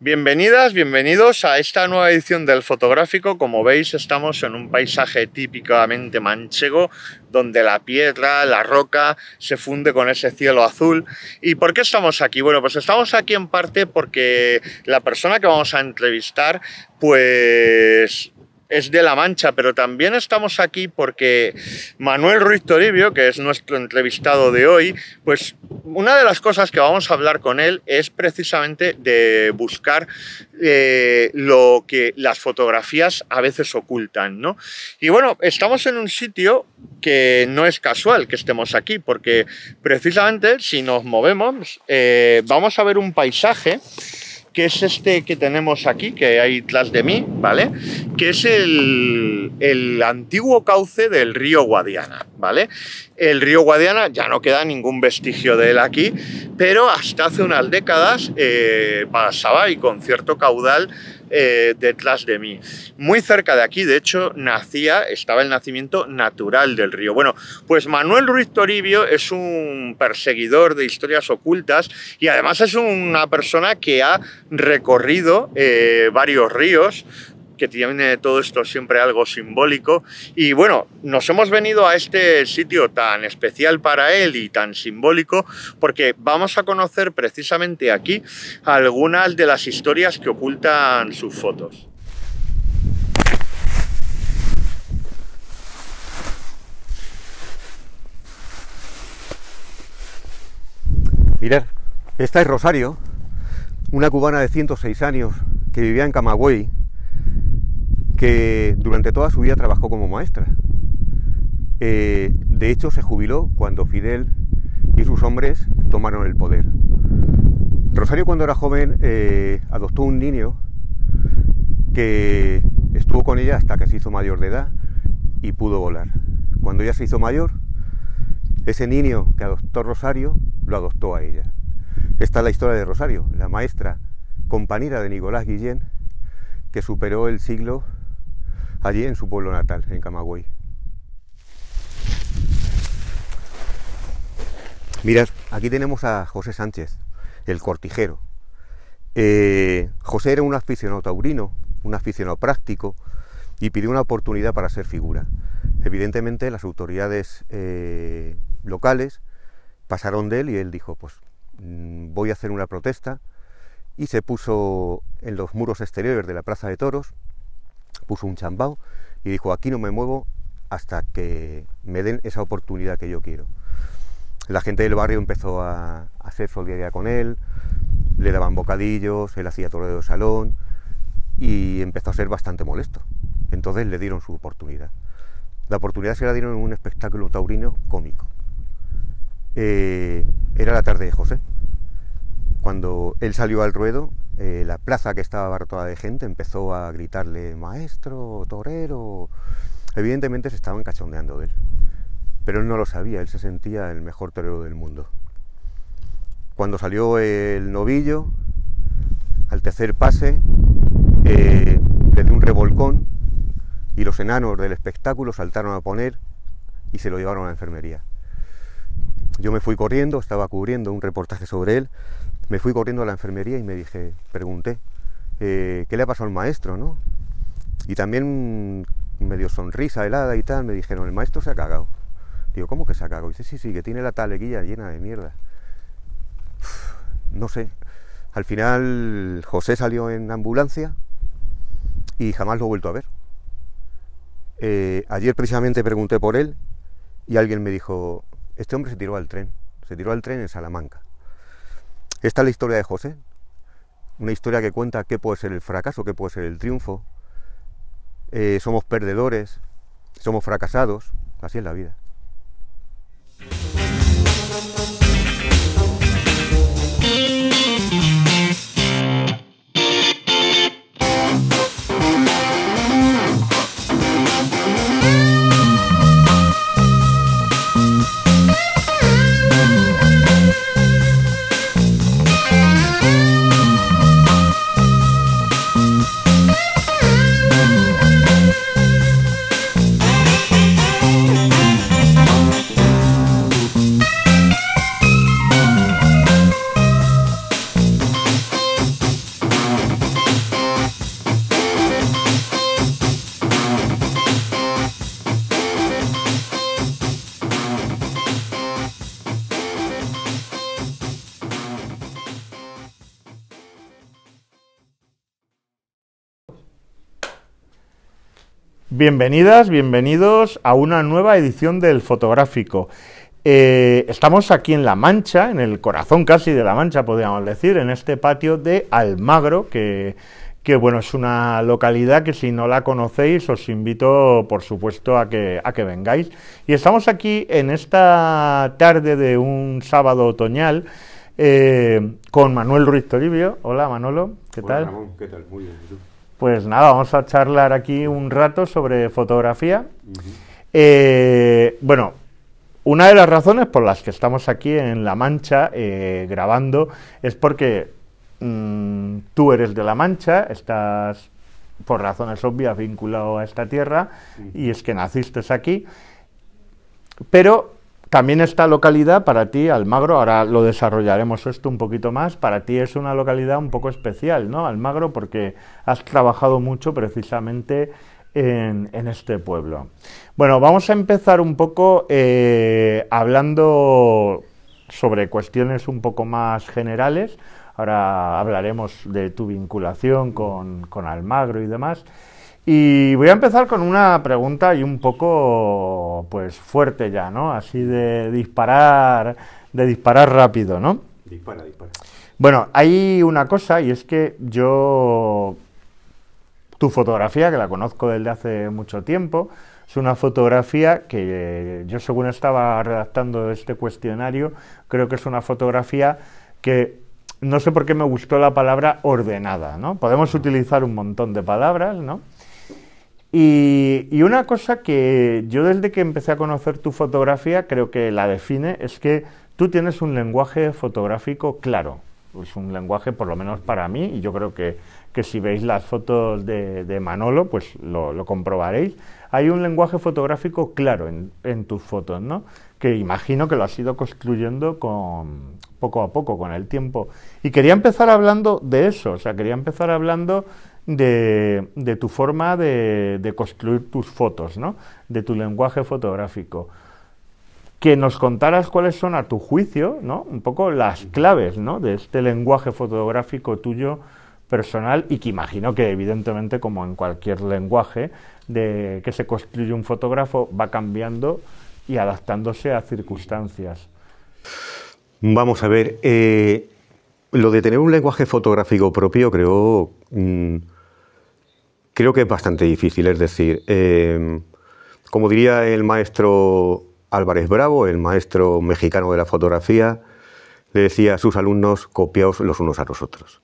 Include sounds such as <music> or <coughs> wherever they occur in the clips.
Bienvenidas, bienvenidos a esta nueva edición del fotográfico. Como veis, estamos en un paisaje típicamente manchego, donde la piedra, la roca, se funde con ese cielo azul. ¿Y por qué estamos aquí? Bueno, pues estamos aquí en parte porque la persona que vamos a entrevistar, pues es de La Mancha, pero también estamos aquí porque Manuel Ruiz Toribio, que es nuestro entrevistado de hoy, pues una de las cosas que vamos a hablar con él es precisamente de buscar eh, lo que las fotografías a veces ocultan, ¿no? Y bueno, estamos en un sitio que no es casual que estemos aquí, porque precisamente si nos movemos eh, vamos a ver un paisaje que es este que tenemos aquí, que hay tras de mí, ¿vale? Que es el, el, antiguo cauce del río Guadiana, ¿vale? El río Guadiana ya no queda ningún vestigio de él aquí, pero hasta hace unas décadas eh, pasaba y con cierto caudal eh, detrás de mí. Muy cerca de aquí, de hecho, nacía, estaba el nacimiento natural del río. Bueno, pues Manuel Ruiz Toribio es un perseguidor de historias ocultas y además es una persona que ha recorrido eh, varios ríos, que tiene todo esto siempre algo simbólico. Y bueno, nos hemos venido a este sitio tan especial para él y tan simbólico porque vamos a conocer precisamente aquí algunas de las historias que ocultan sus fotos. Mirad, esta es Rosario, una cubana de 106 años que vivía en Camagüey, que durante toda su vida trabajó como maestra. Eh, de hecho, se jubiló cuando Fidel y sus hombres tomaron el poder. Rosario cuando era joven eh, adoptó un niño que estuvo con ella hasta que se hizo mayor de edad y pudo volar. Cuando ella se hizo mayor, ese niño que adoptó Rosario lo adoptó a ella. Esta es la historia de Rosario, la maestra compañera de Nicolás Guillén, que superó el siglo allí en su pueblo natal, en Camagüey. Mirad, aquí tenemos a José Sánchez, el cortijero. Eh, José era un aficionado taurino, un aficionado práctico y pidió una oportunidad para ser figura. Evidentemente las autoridades eh, locales pasaron de él y él dijo, pues mm, voy a hacer una protesta y se puso en los muros exteriores de la Plaza de Toros puso un chambao y dijo, aquí no me muevo hasta que me den esa oportunidad que yo quiero. La gente del barrio empezó a, hacer solidaridad con él, le daban bocadillos, él hacía torre de salón y empezó a ser bastante molesto. Entonces le dieron su oportunidad. La oportunidad se la dieron en un espectáculo taurino cómico. Eh, era la tarde de José, cuando él salió al ruedo, eh, la plaza que estaba abarrotada de gente empezó a gritarle maestro, torero. Evidentemente se estaban cachondeando de él, pero él no lo sabía, él se sentía el mejor torero del mundo. Cuando salió el novillo, al tercer pase, eh, le dio un revolcón y los enanos del espectáculo saltaron a poner y se lo llevaron a la enfermería. Yo me fui corriendo, estaba cubriendo un reportaje sobre él me fui corriendo a la enfermería y me dije, pregunté, eh, ¿qué le ha pasado al maestro? ¿no? Y también medio sonrisa helada y tal, me dijeron, el maestro se ha cagado. Digo, ¿cómo que se ha cagado? Y dice, sí, sí, que tiene la taleguilla llena de mierda. no sé. Al final José salió en ambulancia y jamás lo he vuelto a ver. Eh, ayer precisamente pregunté por él y alguien me dijo, este hombre se tiró al tren, se tiró al tren en Salamanca. Esta es la historia de José, una historia que cuenta qué puede ser el fracaso, qué puede ser el triunfo. Eh, somos perdedores, somos fracasados, así es la vida. Bienvenidas, bienvenidos a una nueva edición del Fotográfico. Eh, estamos aquí en La Mancha, en el corazón casi de La Mancha, podríamos decir, en este patio de Almagro, que, bueno, es una localidad que si no la conocéis os invito, por supuesto, a que, a que vengáis. Y estamos aquí en esta tarde de un sábado otoñal. Eh, con Manuel Ruiz Toribio. Hola Manolo, ¿qué Hola, tal? ¿qué tal? Muy bien. Pues nada, vamos a charlar aquí un rato sobre fotografía. Eh, bueno, una de las razones por las que estamos aquí en La Mancha eh, grabando es porque mm, tú eres de La Mancha, estás por razones obvias vinculado a esta tierra y es que naciste aquí. Pero también esta localidad para ti, Almagro, ahora lo desarrollaremos esto un poquito más, para ti es una localidad un poco especial, ¿no? Almagro, porque has trabajado mucho precisamente en, este pueblo. Bueno, vamos a empezar un poco eh, hablando sobre cuestiones un poco más generales. Ahora hablaremos de tu vinculación con Almagro y demás. Y voy a empezar con una pregunta y un poco pues fuerte ya, ¿no? Así de disparar, de disparar rápido, ¿no? Dispara, dispara. Bueno, hay una cosa y es que yo tu fotografía, que la conozco desde hace mucho tiempo, es una fotografía que yo según estaba redactando este cuestionario, creo que es una fotografía que no sé por qué me gustó la palabra ordenada, ¿no? Podemos utilizar un montón de palabras, ¿no? Y, una cosa que yo desde que empecé a conocer tu fotografía creo que la define es que tú tienes un lenguaje fotográfico claro. Es un lenguaje, por lo menos para mí, y yo creo que, si veis las fotos de, Manolo, pues lo, comprobaréis. Hay un lenguaje fotográfico claro en, en tus fotos, ¿no? Que imagino que lo has ido construyendo poco a poco, con el tiempo. Y quería empezar hablando de eso, o sea, quería empezar hablando de, de tu forma de, construir tus fotos, ¿no? de tu lenguaje fotográfico. Que nos contaras cuáles son a tu juicio, ¿no? un poco las claves ¿no? de este lenguaje fotográfico tuyo personal y que imagino que evidentemente como en cualquier lenguaje de que se construye un fotógrafo va cambiando y adaptándose a circunstancias. Vamos a ver, eh, lo de tener un lenguaje fotográfico propio creo... Mm, creo que es bastante difícil. Es decir, em, como diría el maestro Álvarez Bravo, el maestro mexicano de la fotografía, le decía a sus alumnos, copiaos los unos a los otros.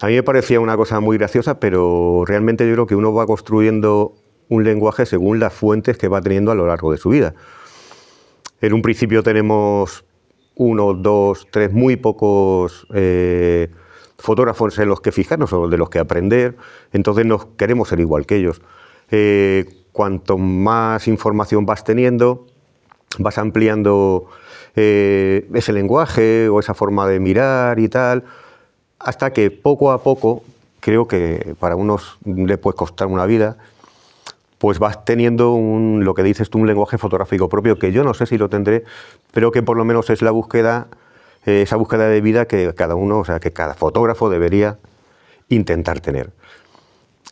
A mí me parecía una cosa muy graciosa, pero realmente yo creo que uno va construyendo un lenguaje según las fuentes que va teniendo a lo largo de su vida. En un principio tenemos uno, dos, tres, muy pocos eh, fotógrafos en los que fijarnos o de los que aprender, entonces nos queremos ser igual que ellos. Eh, cuanto más información vas teniendo, vas ampliando eh, ese lenguaje o esa forma de mirar y tal, hasta que poco a poco, creo que para unos le puede costar una vida, pues vas teniendo un, lo que dices tú, un lenguaje fotográfico propio, que yo no sé si lo tendré, pero que por lo menos es la búsqueda eh, esa búsqueda de vida que cada uno, o sea, que cada fotógrafo debería intentar tener.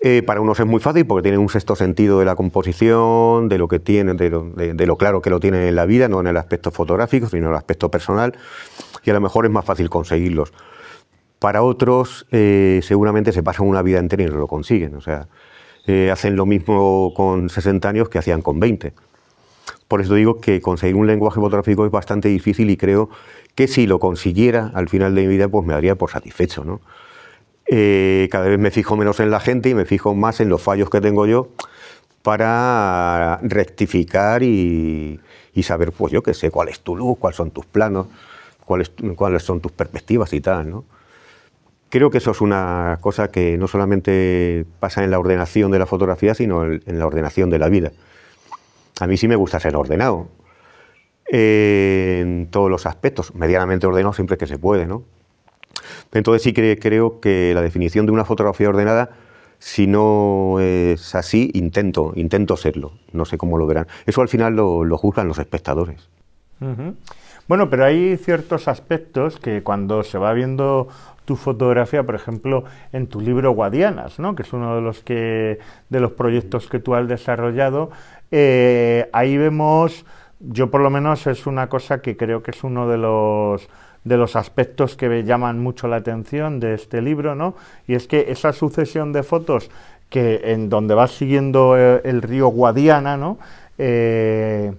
Eh, para unos es muy fácil porque tienen un sexto sentido de la composición, de lo que tienen, de lo, claro que lo tienen en la vida, no en el aspecto fotográfico, sino en el aspecto personal, y a lo mejor es más fácil conseguirlos. Para otros, eh, seguramente se pasan una vida entera y no lo consiguen. O sea, hacen lo mismo con 60 años que hacían con 20. Por eso digo que conseguir un lenguaje fotográfico es bastante difícil y creo que si lo consiguiera al final de mi vida, pues me daría por satisfecho. Eh, cada vez me fijo menos en la gente y me fijo más en los fallos que tengo yo para rectificar y, saber, pues yo qué sé, cuál es tu luz, cuáles son tus planos, cuáles, cuáles son tus perspectivas y tal. Creo que eso es una cosa que no solamente pasa en la ordenación de la fotografía, sino en la ordenación de la vida a mí sí me gusta ser ordenado eh, en todos los aspectos, medianamente ordenado siempre que se puede, ¿no? Entonces sí creo que la definición de una fotografía ordenada, si no es así, intento, intento serlo. No sé cómo lo verán. Eso al final lo, juzgan los espectadores. Bueno, pero hay ciertos aspectos que cuando se va viendo tu fotografía, por ejemplo, en tu libro Guadianas, ¿no? que es uno de los, que, de los proyectos que tú has desarrollado. Eh, ahí vemos, yo por lo menos es una cosa que creo que es uno de los de los aspectos que me llaman mucho la atención de este libro, ¿no? Y es que esa sucesión de fotos que en donde vas siguiendo eh, el, río Guadiana, ¿no? Eh,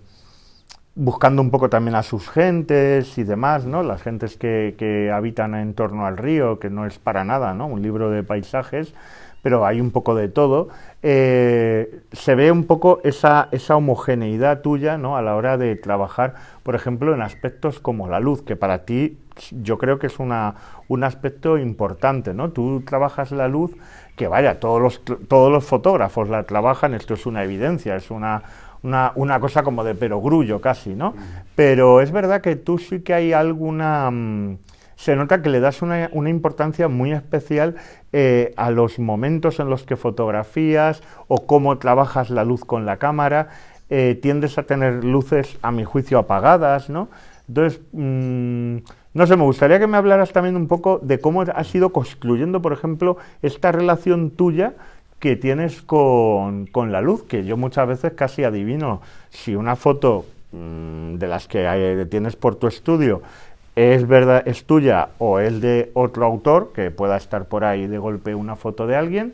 buscando un poco también a sus gentes y demás, ¿no? Las gentes que, habitan en torno al río, que no es para nada, ¿no? Un libro de paisajes, pero hay un poco de todo. Eh, se ve un poco esa, esa homogeneidad tuya, ¿no? A la hora de trabajar, por ejemplo, en aspectos como la luz, que para ti yo creo que es una, un aspecto importante, ¿no? Tú trabajas la luz, que vaya, todos los, todos los fotógrafos la trabajan, esto es una evidencia, es una una, una cosa como de perogrullo casi, ¿no? Pero es verdad que tú sí que hay alguna... Mm, se nota que le das una, importancia muy especial eh, a los momentos en los que fotografías o cómo trabajas la luz con la cámara. Eh, tiendes a tener luces, a mi juicio, apagadas, ¿no? Entonces, mm, no sé, me gustaría que me hablaras también un poco de cómo ha ido construyendo, por ejemplo, esta relación tuya que tienes con, con, la luz, que yo muchas veces casi adivino si una foto mm, de las que tienes por tu estudio es verdad, es tuya o es de otro autor, que pueda estar por ahí de golpe una foto de alguien,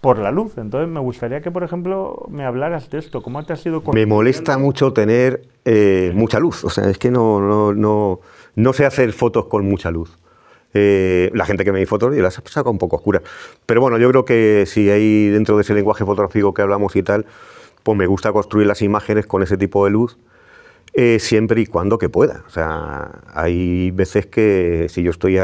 por la luz. Entonces me gustaría que, por ejemplo, me hablaras de esto. ¿Cómo te ha sido? Me molesta mucho tener eh, mucha luz. O sea, es que no, no, no, no sé hacer fotos con mucha luz. Eh, la gente que me di fotos y las saca un poco oscuras. Pero bueno, yo creo que si hay dentro de ese lenguaje fotográfico que hablamos y tal, pues me gusta construir las imágenes con ese tipo de luz eh, siempre y cuando que pueda. O sea, hay veces que si yo estoy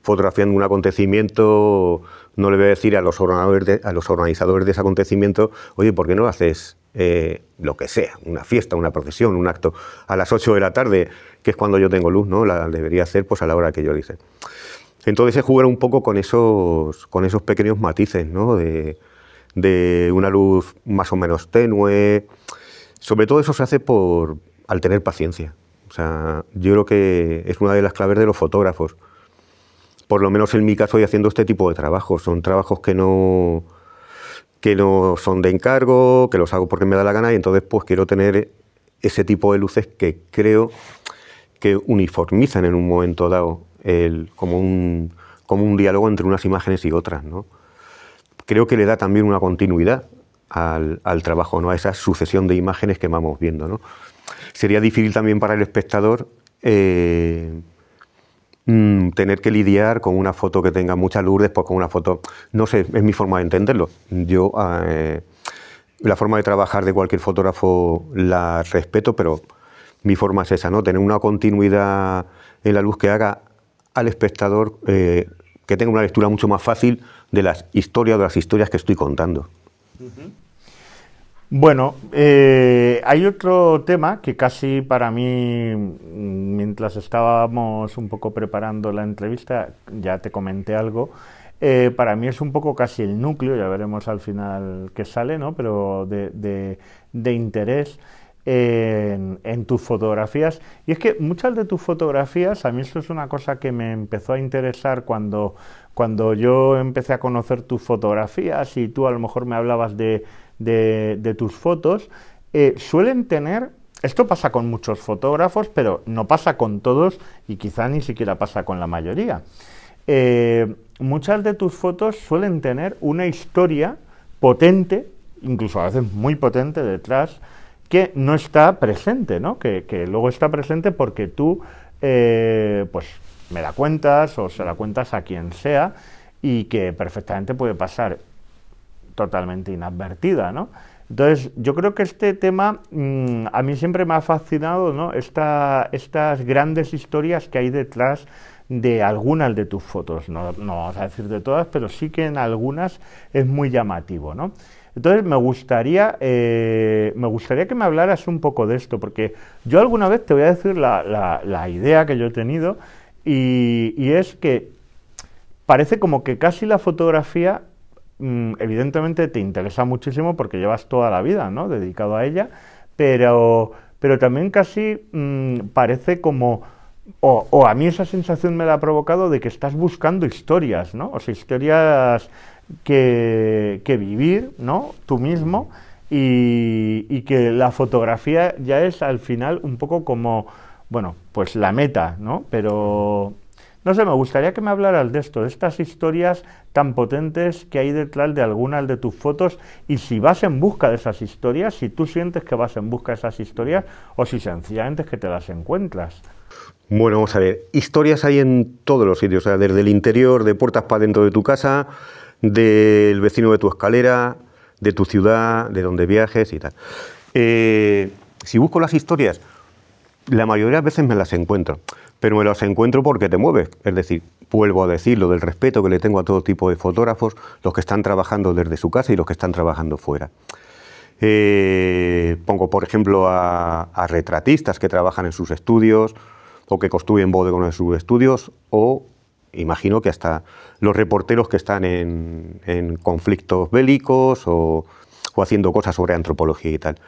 fotografiando un acontecimiento, no le voy a decir a los organizadores de, a los organizadores de ese acontecimiento, oye, ¿por qué no haces eh, lo que sea, una fiesta, una procesión, un acto, a las 8 de la tarde, que es cuando yo tengo luz, ¿no? La debería hacer pues a la hora que yo hice. Entonces es jugar un poco con esos, con esos pequeños matices, ¿no? De, de una luz más o menos tenue. Sobre todo eso se hace por, al tener paciencia. O sea, yo creo que es una de las claves de los fotógrafos. Por lo menos en mi caso, y haciendo este tipo de trabajos. Son trabajos que no, que no son de encargo, que los hago porque me da la gana, y entonces pues quiero tener ese tipo de luces que creo que uniformizan en un momento dado el, como, un, como un diálogo entre unas imágenes y otras. ¿no? Creo que le da también una continuidad al, trabajo, ¿no? a esa sucesión de imágenes que vamos viendo. ¿no? sería difícil también para el espectador eh, mm, tener que lidiar con una foto que tenga mucha luz, después con una foto, no sé, es mi forma de entenderlo. Yo ah, eh, la forma de trabajar de cualquier fotógrafo la respeto, pero mi forma es esa, ¿no? Tener una continuidad en la luz que haga al espectador eh, que tenga una lectura mucho más fácil de las historias, de las historias que estoy contando. Bueno, eh, hay otro tema que casi para mí, mientras estábamos un poco preparando la entrevista, ya te comenté algo. Eh, para mí es un poco casi el núcleo, ya veremos al final qué sale, ¿no? Pero de, interés. En, tus fotografías. Y es que muchas de tus fotografías, a mí eso es una cosa que me empezó a interesar cuando, cuando yo empecé a conocer tus fotografías y tú a lo mejor me hablabas de, de, tus fotos, eh, suelen tener esto pasa con muchos fotógrafos, pero no pasa con todos y quizá ni siquiera pasa con la mayoría. Eh, muchas de tus fotos suelen tener una historia potente, incluso a veces muy potente detrás, que no está presente, ¿no? Que, luego está presente porque tú, eh, pues, me da cuentas o se la cuentas a quien sea y que perfectamente puede pasar totalmente inadvertida, ¿no? Entonces, yo creo que este tema mm, a mí siempre me ha fascinado, ¿no? estas grandes historias que hay detrás de algunas de tus fotos, no, vamos a decir de todas, pero sí que en algunas es muy llamativo, ¿no? Entonces me gustaría, eh, me gustaría que me hablaras un poco de esto, porque yo alguna vez te voy a decir la, la, idea que yo he tenido y, y es que parece como que casi la fotografía Mm, evidentemente te interesa muchísimo porque llevas toda la vida ¿no? dedicado a ella, pero, pero también casi mm, parece como... O, a mí esa sensación me la ha provocado de que estás buscando historias, O sea, historias que, vivir, ¿no? Tú mismo. Y, y, que la fotografía ya es al final un poco como, bueno, pues la meta, ¿no? Pero, no sé, me gustaría que me hablaras de esto, de estas historias tan potentes que hay detrás de algunas de tus fotos y si vas en busca de esas historias, si tú sientes que vas en busca de esas historias o si sencillamente es que te las encuentras. Bueno, vamos a ver, historias hay en todos los sitios, o sea, desde el interior, de puertas para dentro de tu casa, del vecino de tu escalera, de tu ciudad, de donde viajes y tal. Eh, si busco las historias, la mayoría de veces me las encuentro, pero me las encuentro porque te mueves. Es decir, vuelvo a decir lo del respeto que le tengo a todo tipo de fotógrafos, los que están trabajando desde su casa y los que están trabajando fuera. Eh, pongo, por ejemplo, a, retratistas que trabajan en sus estudios o que construyen bodegones en sus estudios o imagino que hasta los reporteros que están en, conflictos bélicos o haciendo cosas sobre antropología y tal.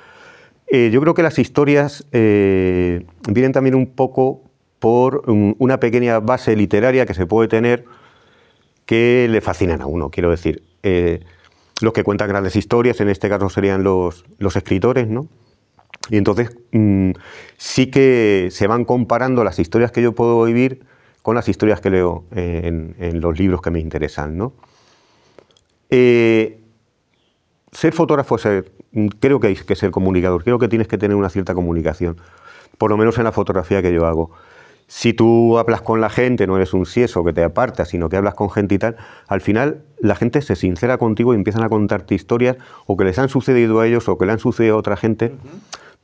Eh, yo creo que las historias eh, vienen también un poco por una pequeña base literaria que se puede tener que le fascinan a uno, quiero decir. Eh, los que cuentan grandes historias, en este caso serían los, escritores, ¿no? Y entonces mm, sí que se van comparando las historias que yo puedo vivir con las historias que leo en, los libros que me interesan, ¿no? ser fotógrafo, ser, mm, creo que hay que ser comunicador, creo que tienes que tener una cierta comunicación, por lo menos en la fotografía que yo hago. Si tú hablas con la gente, no eres un sieso que te aparta, sino que hablas con gente y tal, al final la gente se sincera contigo y empiezan a contarte historias o que les han sucedido a ellos o que le han sucedido a otra gente,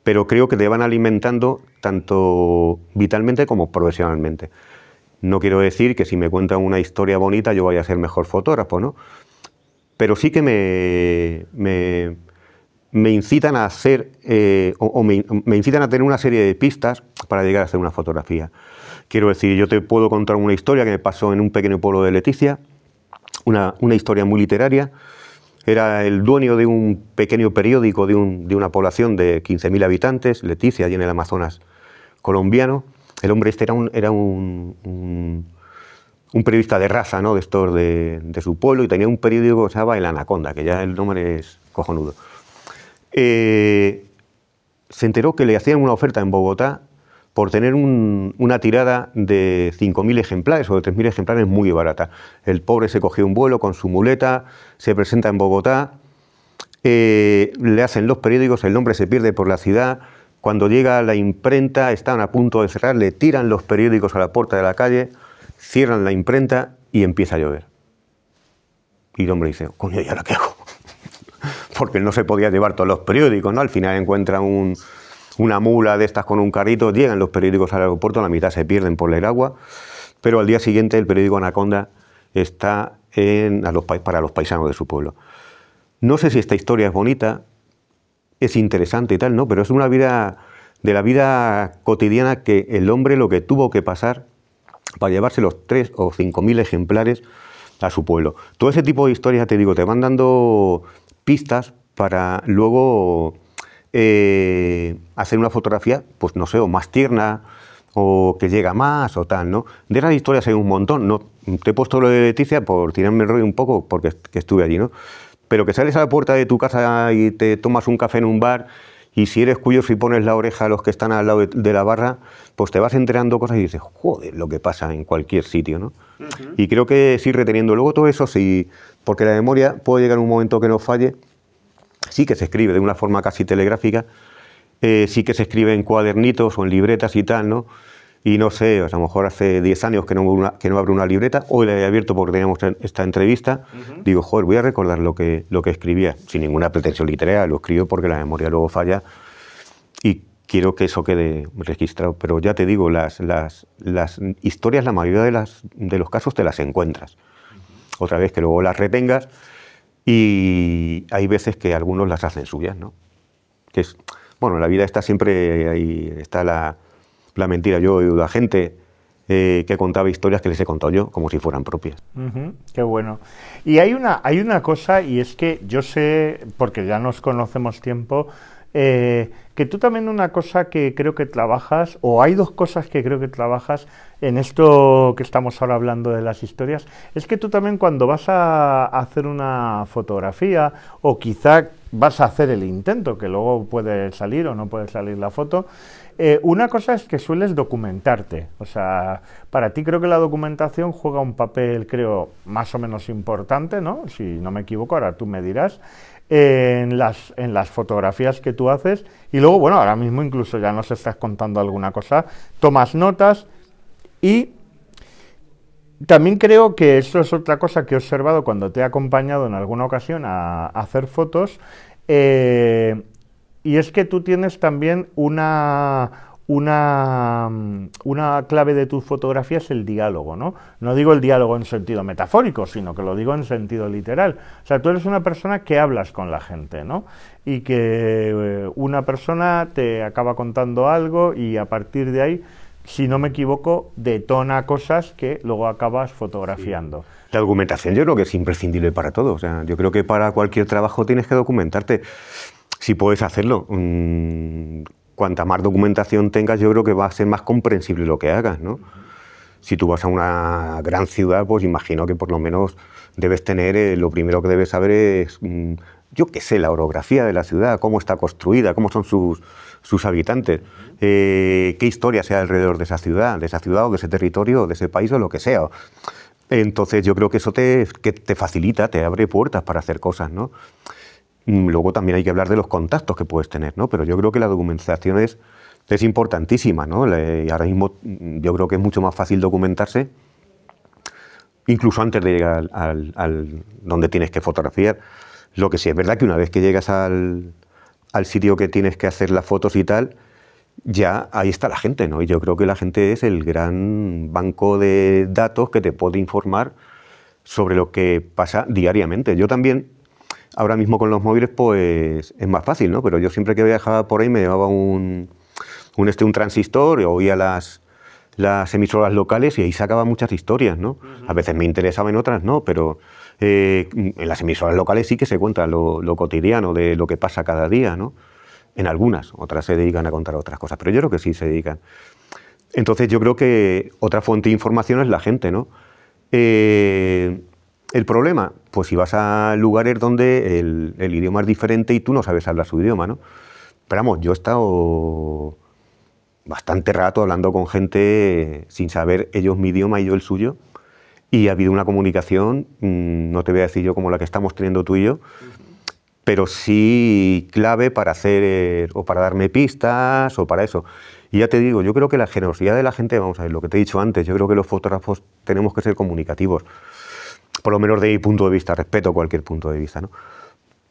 pero creo que te van alimentando tanto vitalmente como profesionalmente. No quiero decir que si me cuentan una historia bonita yo vaya a ser mejor fotógrafo, ¿no? pero sí que me, me, incitan a hacer, eh, o, me, incitan a tener una serie de pistas para llegar a hacer una fotografía. Quiero decir, yo te puedo contar una historia que me pasó en un pequeño pueblo de Leticia, una, historia muy literaria. Era el dueño de un pequeño periódico de, un, de una población de 15.000 habitantes, Leticia, allí en el Amazonas colombiano. El hombre este era un, era un un periodista de raza, ¿no? de de, su pueblo, y tenía un periódico que se llamaba El Anaconda, que ya el nombre es cojonudo. Eh, se enteró que le hacían una oferta en Bogotá por tener una tirada de 5.000 ejemplares o de 3.000 ejemplares muy barata. El pobre se cogió un vuelo con su muleta, se presenta en Bogotá, eh, le hacen los periódicos, el nombre se pierde por la ciudad, cuando llega la imprenta están a punto de cerrar, le tiran los periódicos a la puerta de la calle, cierran la imprenta y empieza a llover. Y el hombre dice, coño, ya ahora qué <laughs> Porque no se podía llevar todos los periódicos, ¿no? Al final encuentra una mula de estas con un carrito, llegan los periódicos al aeropuerto, la mitad se pierden por el agua, pero al día siguiente el periódico Anaconda está para los paisanos de su pueblo. No sé si esta historia es bonita, es interesante y tal, ¿no? Pero es una vida de la vida cotidiana que el hombre lo que tuvo que pasar para llevarse los 3 o cinco mil ejemplares a su pueblo. Todo ese tipo de historias, te digo, te van dando pistas para luego eh, hacer una fotografía, pues no sé, o más tierna, o que llega más, o tal, ¿no? De esas historias hay un montón, ¿no? Te he puesto lo de Leticia por tirarme el rollo un poco, porque estuve allí, ¿no? Pero que sales a la puerta de tu casa y te tomas un café en un bar y si eres cuyo y pones la oreja a los que están al lado de, la barra, pues te vas enterando cosas y dices, joder, lo que pasa en cualquier sitio, ¿no? Y creo que si reteniendo luego todo eso, porque la memoria puede llegar un momento que no falle, sí que se escribe de una forma casi telegráfica, eh, sí que se escribe en cuadernitos o en libretas y tal, ¿no? y no sé, a lo mejor hace 10 años que no, que no abro una libreta, hoy la he abierto porque teníamos esta entrevista, digo, joder, voy a recordar lo que, lo que escribía, sin ninguna pretensión literaria, lo escribo porque la memoria luego falla y quiero que eso quede registrado. Pero ya te digo, las, las, las historias, la mayoría de, las, de los casos te las encuentras. Otra vez que luego las retengas y hay veces que algunos las hacen suyas, ¿no? Que es, bueno, la vida está siempre ahí, está la la mentira. Yo he oído a gente eh, que contaba historias que les he contado yo, como si fueran propias. qué bueno. Y hay una, hay una cosa, y es que yo sé, porque ya nos conocemos tiempo, eh, que tú también una cosa que creo que trabajas, o hay dos cosas que creo que trabajas en esto que estamos ahora hablando de las historias, es que tú también cuando vas a hacer una fotografía o quizá vas a hacer el intento, que luego puede salir o no puede salir la foto, eh, una cosa es que sueles documentarte, o sea, para ti creo que la documentación juega un papel, creo, más o menos importante, ¿no? Si no me equivoco, ahora tú me dirás en las, en las fotografías que tú haces y luego, bueno, ahora mismo incluso ya nos estás contando alguna cosa, tomas notas y también creo que eso es otra cosa que he observado cuando te he acompañado en alguna ocasión a, hacer fotos eh, y es que tú tienes también una, una, clave de tus fotografías es el diálogo, ¿no? No digo el diálogo en sentido metafórico, sino que lo digo en sentido literal. O sea, tú eres una persona que hablas con la gente, ¿no? Y que eh, una persona te acaba contando algo y a partir de ahí si no me equivoco, detona cosas que luego acabas fotografiando. La documentación yo creo que es imprescindible para todo. O yo creo que para cualquier trabajo tienes que documentarte. Si puedes hacerlo, mm, cuanta más documentación tengas, yo creo que va a ser más comprensible lo que hagas, ¿no? Si tú vas a una gran ciudad, pues imagino que por lo menos debes tener, eh, lo primero que debes saber es, mm, yo qué sé, la orografía de la ciudad, cómo está construida, cómo son sus, habitantes, eh, qué historia sea alrededor de esa ciudad, de esa ciudad o de ese territorio, de ese país o lo que sea. Entonces yo creo que eso te, te facilita, te abre puertas para hacer cosas, ¿no? Mm, luego también hay que hablar de los contactos que puedes tener, ¿no? Pero yo creo que la documentación es, es importantísima, ¿no? ahora mismo mm, yo creo que es mucho más fácil documentarse, incluso antes de llegar al, al donde tienes que fotografiar. Lo que sí es verdad que una vez que llegas al, al sitio que tienes que hacer las fotos y tal, ya ahí está la gente, ¿no? Y yo creo que la gente es el gran banco de datos que te puede informar sobre lo que pasa diariamente. Yo también Ahora mismo con los móviles pues es más fácil, ¿no? Pero yo siempre que viajaba por ahí me llevaba un, un, este, un transistor, oía las, las emisoras locales y ahí sacaba muchas historias, ¿no? A veces me interesaba en otras no, pero eh, en las emisoras locales sí que se cuenta lo, cotidiano de lo que pasa cada día, ¿no? En algunas, otras se dedican a contar otras cosas, pero yo creo que sí se dedican. Entonces yo creo que otra fuente de información es la gente, ¿no? Eh, el problema, pues si vas a lugares donde el, idioma es diferente y tú no sabes hablar su idioma, ¿no? Pero vamos, yo he estado bastante rato hablando con gente sin saber ellos mi idioma y yo el suyo, y ha habido una comunicación, mm, no te voy a decir yo como la que estamos teniendo tú y yo, pero sí clave para hacer eh, o para darme pistas o para eso. Y ya te digo, yo creo que la generosidad de la gente, vamos a ver, lo que te he dicho antes, yo creo que los fotógrafos tenemos que ser comunicativos por lo menos de mi punto de vista, respeto cualquier punto de vista, ¿no?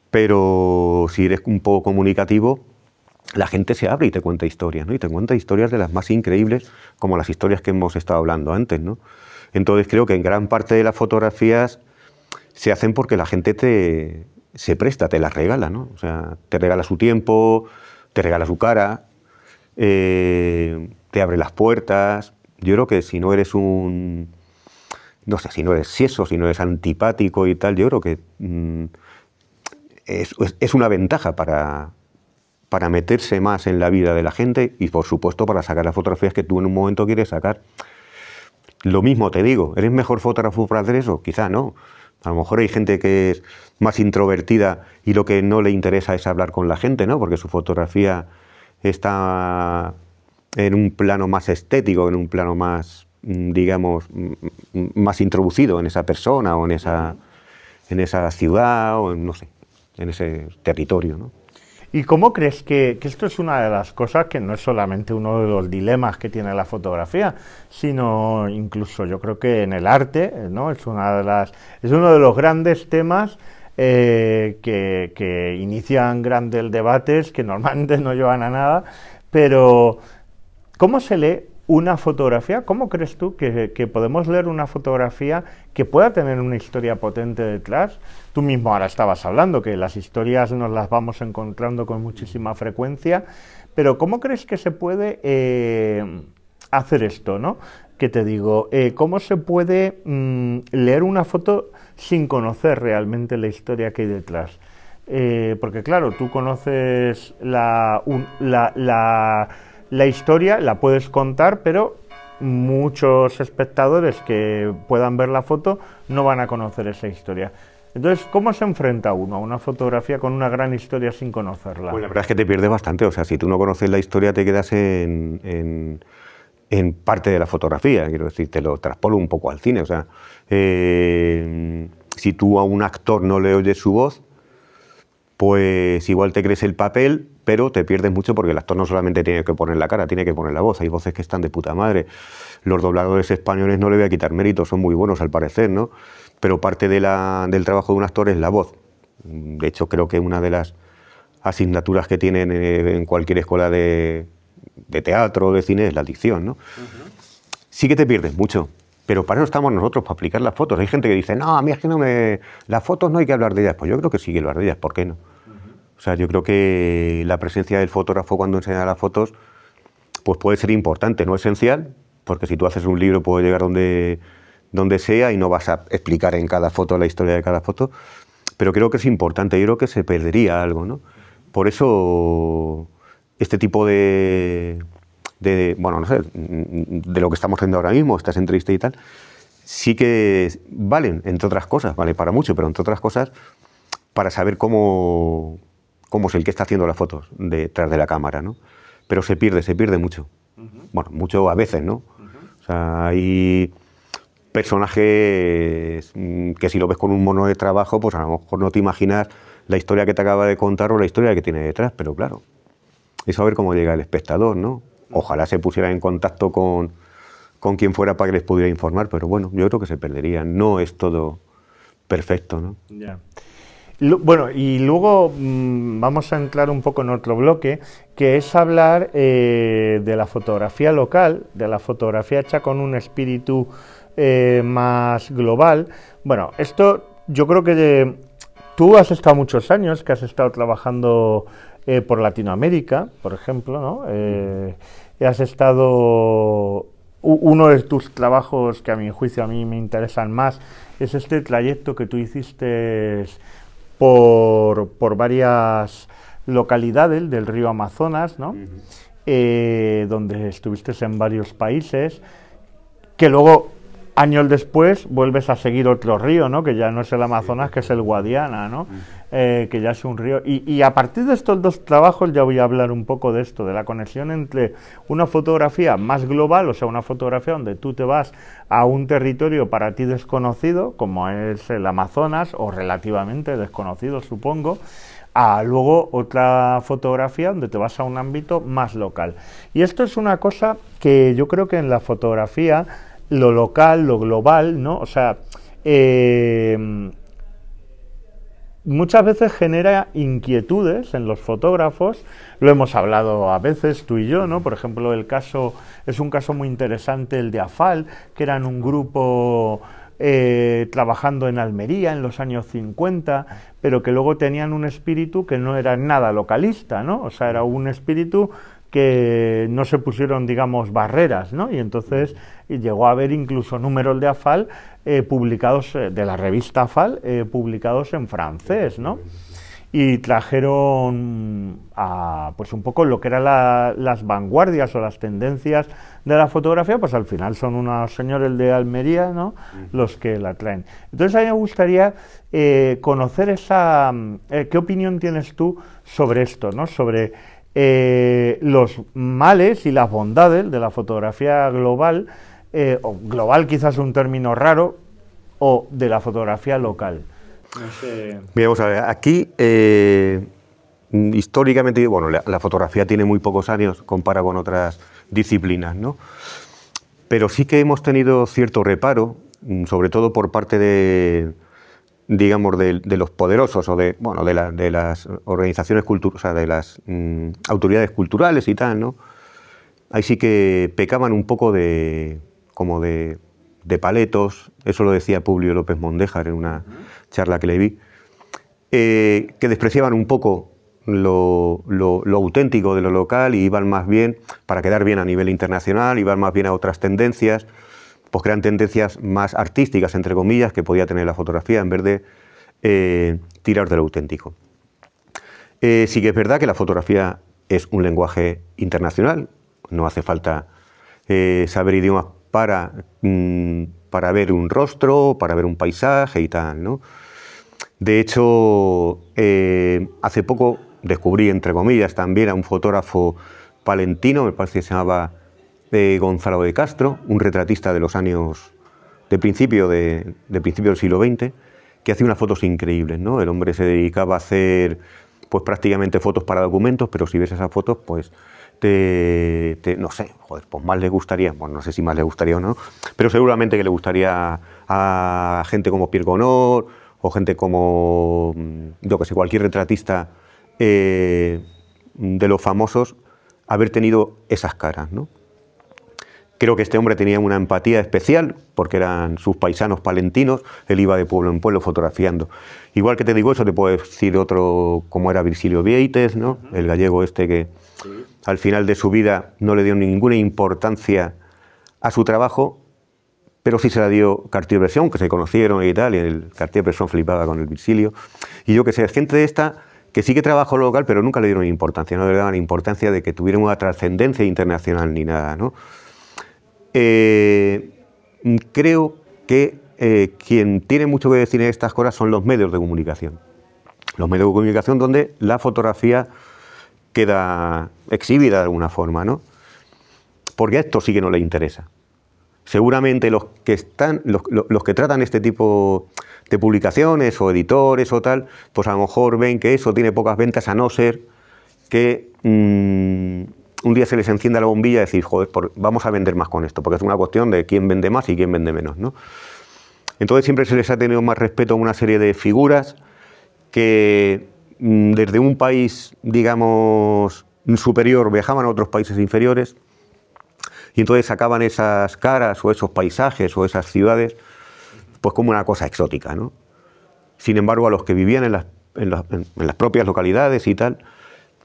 Pero si eres un poco comunicativo, la gente se abre y te cuenta historias, ¿no? Y te cuenta historias de las más increíbles, como las historias que hemos estado hablando antes, ¿no? Entonces creo que en gran parte de las fotografías se hacen porque la gente te, se presta, te las regala, ¿no? O sea, te regala su tiempo, te regala su cara, eh, te abre las puertas. Yo creo que si no eres un no sé si no eres eso si no eres antipático y tal, yo creo que mm, es, una ventaja para, para meterse más en la vida de la gente y por supuesto para sacar las fotografías que tú en un momento quieres sacar. Lo mismo te digo, ¿eres mejor fotógrafo para hacer eso? Quizá no. A lo mejor hay gente que es más introvertida y lo que no le interesa es hablar con la gente, ¿no? Porque su fotografía está en un plano más estético, en un plano más Mm, digamos, mm, mm, más introducido en esa persona o en esa, en esa ciudad o en, no sé, en ese territorio. ¿Y cómo crees que, esto es una de las cosas que no es solamente uno de los dilemas que tiene la fotografía, sino incluso yo creo que en el arte, ¿no? Es una de las es uno de los grandes temas eh, que, que, inician grandes debates que normalmente no llevan a nada, pero ¿cómo se lee una fotografía, ¿cómo crees tú que, podemos leer una fotografía que pueda tener una historia potente detrás? Tú mismo ahora estabas hablando que las historias nos las vamos encontrando con muchísima frecuencia, pero ¿cómo crees que se puede eh, hacer esto, no? Que te digo, eh, ¿cómo se puede mm, leer una foto sin conocer realmente la historia que hay detrás? Eh, porque claro, tú conoces la, la la historia la puedes contar, pero muchos espectadores que puedan ver la foto no van a conocer esa historia. Entonces, ¿cómo se enfrenta uno a una fotografía con una gran historia sin conocerla? Bueno, pues la verdad es que te pierdes bastante, o sea, si tú no conoces la historia te quedas en, en, parte de la fotografía, quiero decir, te lo traspolo un poco al cine, o sea, eh, si tú a un actor no le oyes su voz, pues igual te crees el papel, pero te pierdes mucho porque el actor no solamente tiene que poner la cara, tiene que poner la voz. Hay voces que están de puta madre. Los dobladores españoles no le voy a quitar mérito, son muy buenos al parecer, ¿no? Pero parte del trabajo de un actor es la voz. De hecho, creo que una de las asignaturas que tienen eh, en cualquier escuela de, teatro o de cine es la dicción, ¿no? Sí que te pierdes mucho, pero para eso estamos nosotros, para aplicar las fotos. Hay gente que dice, no, a mí es que no me... Las fotos no hay que hablar de ellas. Pues yo creo que sí que hablar de ellas, ¿por qué no? O sea, yo creo que la presencia del fotógrafo cuando enseña las fotos pues puede ser importante, no esencial, porque si tú haces un libro puede llegar donde, donde sea y no vas a explicar en cada foto la historia de cada foto, pero creo que es importante, yo creo que se perdería algo, ¿no? Por eso este tipo de, de bueno, no sé, de lo que estamos haciendo ahora mismo, estas entrevistas y tal, sí que valen, entre otras cosas, vale para mucho, pero entre otras cosas, para saber cómo, como es el que está haciendo las fotos detrás de la cámara, ¿no? Pero se pierde, se pierde mucho. Bueno, mucho a veces, ¿no? O sea, hay personajes mm, que si lo ves con un mono de trabajo, pues a lo mejor no te imaginas la historia que te acaba de contar o la historia que tiene detrás, pero claro, eso a ver cómo llega el espectador, ¿no? Mm. Ojalá se pusiera en contacto con, con quien fuera para que les pudiera informar, pero bueno, yo creo que se perdería. No es todo perfecto, ¿no? Bueno, y luego mm, vamos a entrar un poco en otro bloque, que es hablar eh, de la fotografía local, de la fotografía hecha con un espíritu eh, más global. Bueno, esto yo creo que tú has estado muchos años, que has estado trabajando eh, por Latinoamérica, por ejemplo, ¿no? Has estado uno de tus trabajos que a mi juicio a mí me interesan más es este trayecto que tú hiciste por, por varias localidades del río Amazonas, ¿no? Eh, donde estuviste en varios países, que luego años después vuelves a seguir otro río, ¿no? Que ya no es el Amazonas, que es el Guadiana, ¿no? Eh, que ya es un río. Y, y, a partir de estos dos trabajos ya voy a hablar un poco de esto, de la conexión entre una fotografía más global, o sea, una fotografía donde tú te vas a un territorio para ti desconocido, como es el Amazonas, o relativamente desconocido, supongo, a luego otra fotografía donde te vas a un ámbito más local. Y esto es una cosa que yo creo que en la fotografía lo local, lo global, ¿no? O sea, eh, muchas veces genera inquietudes en los fotógrafos, lo hemos hablado a veces tú y yo, ¿no? Por ejemplo, el caso, es un caso muy interesante el de AFAL, que eran un grupo eh, trabajando en Almería en los años 50, pero que luego tenían un espíritu que no era nada localista, ¿no? O sea, era un espíritu que no se pusieron, digamos, barreras, ¿no? Y entonces llegó a haber incluso números de AFAL eh, publicados, eh, de la revista AFAL, eh, publicados en francés, ¿no? Y trajeron a, pues un poco lo que eran las vanguardias o las tendencias de la fotografía, pues al final son unos señores de Almería, ¿no? Mm. Los que la traen. Entonces a mí me gustaría conocer esa, mm, ¿qué opinión tienes tú sobre esto, ¿no? Sobre eh, los males y las bondades de la fotografía global, eh, o global quizás un término raro, o de la fotografía local. vamos a ver, aquí eh, históricamente, bueno, la, la, fotografía tiene muy pocos años, compara con otras disciplinas, ¿no? Pero sí que hemos tenido cierto reparo, mm, sobre todo por parte de, digamos, de, de, los poderosos o de, bueno, de, las organizaciones culturales, de las mm, autoridades culturales y tal, ¿no? Ahí sí que pecaban un poco de, como de, de paletos, eso lo decía Publio López Mondejar en una charla que le vi, eh, que despreciaban un poco lo, lo, auténtico de lo local y iban más bien, para quedar bien a nivel internacional, iban más bien a otras tendencias, pues crean tendencias más artísticas, entre comillas, que podía tener la fotografía en vez de eh, tirar de lo auténtico. Eh, sí que es verdad que la fotografía es un lenguaje internacional, no hace falta eh, saber idiomas para, mm, para ver un rostro, para ver un paisaje y tal. De hecho, hace poco descubrí, entre comillas, también a un fotógrafo palentino, me parece que se llamaba de Gonzalo de Castro, un retratista de los años de principio, de, principio del siglo XX, que hacía unas fotos increíbles. ¿no? El hombre se dedicaba a hacer pues prácticamente fotos para documentos, pero si ves esas fotos, pues te, no sé, joder, pues más le gustaría, bueno, no sé si más le gustaría o no, pero seguramente que le gustaría a gente como Pierre Gonor o gente como, mm, yo que sé, cualquier retratista eh, de los famosos, haber tenido esas caras, ¿no? Creo que este hombre tenía una empatía especial, porque eran sus paisanos palentinos, él iba de pueblo en pueblo fotografiando. Igual que te digo eso, te puedo decir otro, como era Virgilio Vieites, ¿no? el gallego este que al final de su vida no le dio ninguna importancia a su trabajo, pero sí se la dio Cartier-Bresson, que se conocieron y tal, y el Cartier-Bresson flipaba con el Virgilio. Y yo que sé, gente de esta que sí que trabajó local, pero nunca le dieron importancia, no le daban importancia de que tuviera una trascendencia internacional ni nada, ¿no? Eh, creo que eh, quien tiene mucho que decir en estas cosas son los medios de comunicación. Los medios de comunicación donde la fotografía queda exhibida de alguna forma, ¿no? Porque a esto sí que no le interesa. Seguramente los que, están, los, que tratan este tipo de publicaciones o editores o tal, pues a lo mejor ven que eso tiene pocas ventas a no ser que mm, un día se les encienda la bombilla y decís, joder, vamos a vender más con esto, porque es una cuestión de quién vende más y quién vende menos. ¿no? Entonces siempre se les ha tenido más respeto a una serie de figuras que mm, desde un país, digamos, superior viajaban a otros países inferiores y entonces sacaban esas caras o esos paisajes o esas ciudades pues como una cosa exótica. ¿no? Sin embargo, a los que vivían en las propias localidades y tal,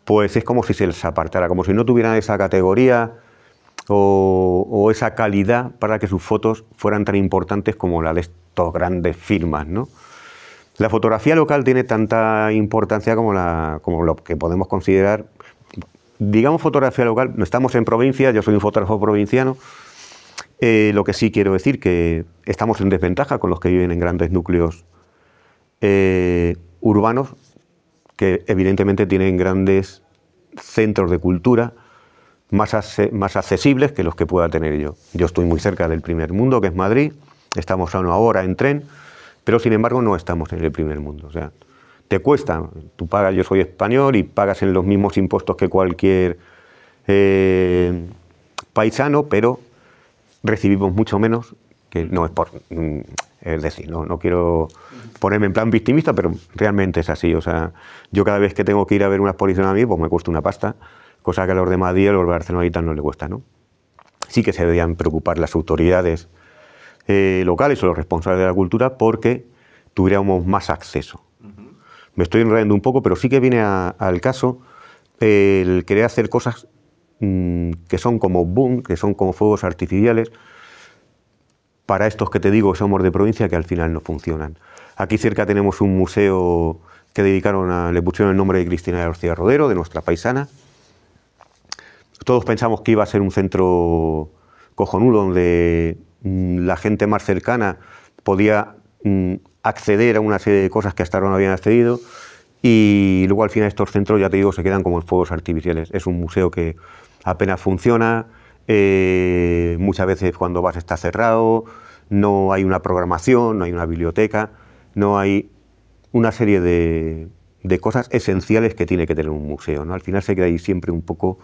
pues es como si se les apartara, como si no tuvieran esa categoría o, esa calidad para que sus fotos fueran tan importantes como la de estos grandes firmas, La fotografía local tiene tanta importancia como, la, como lo que podemos considerar, digamos fotografía local, no estamos en provincia, yo soy un fotógrafo provinciano, eh, lo que sí quiero decir que estamos en desventaja con los que viven en grandes núcleos eh, urbanos que evidentemente tienen grandes centros de cultura más, más accesibles que los que pueda tener yo. Yo estoy muy cerca del primer mundo, que es Madrid, estamos a una hora en tren, pero sin embargo no estamos en el primer mundo. O sea, te cuesta, tú pagas, yo soy español y pagas en los mismos impuestos que cualquier eh, paisano, pero recibimos mucho menos, que no es por mm, es decir, no, no quiero ponerme en plan victimista, pero realmente es así. O sea, yo cada vez que tengo que ir a ver una exposición a mí, pues me cuesta una pasta, cosa que a los de Madrid, o los barcelonistas no le cuesta, ¿no? Sí que se deberían preocupar las autoridades eh, locales o los responsables de la cultura porque tuviéramos más acceso. Me estoy enredando un poco, pero sí que viene al caso el querer hacer cosas mm, que son como boom, que son como fuegos artificiales, para estos que te digo somos de provincia que al final no funcionan. Aquí cerca tenemos un museo que dedicaron a, le pusieron el nombre de Cristina García Rodero, de nuestra paisana. Todos pensamos que iba a ser un centro cojonudo donde mm, la gente más cercana podía mm, acceder a una serie de cosas que hasta ahora no habían accedido y luego al final estos centros, ya te digo, se quedan como en fuegos artificiales. Es un museo que apenas funciona, eh, muchas veces cuando vas está cerrado, no hay una programación, no hay una biblioteca, no hay una serie de, cosas esenciales que tiene que tener un museo. Al final se queda ahí siempre un poco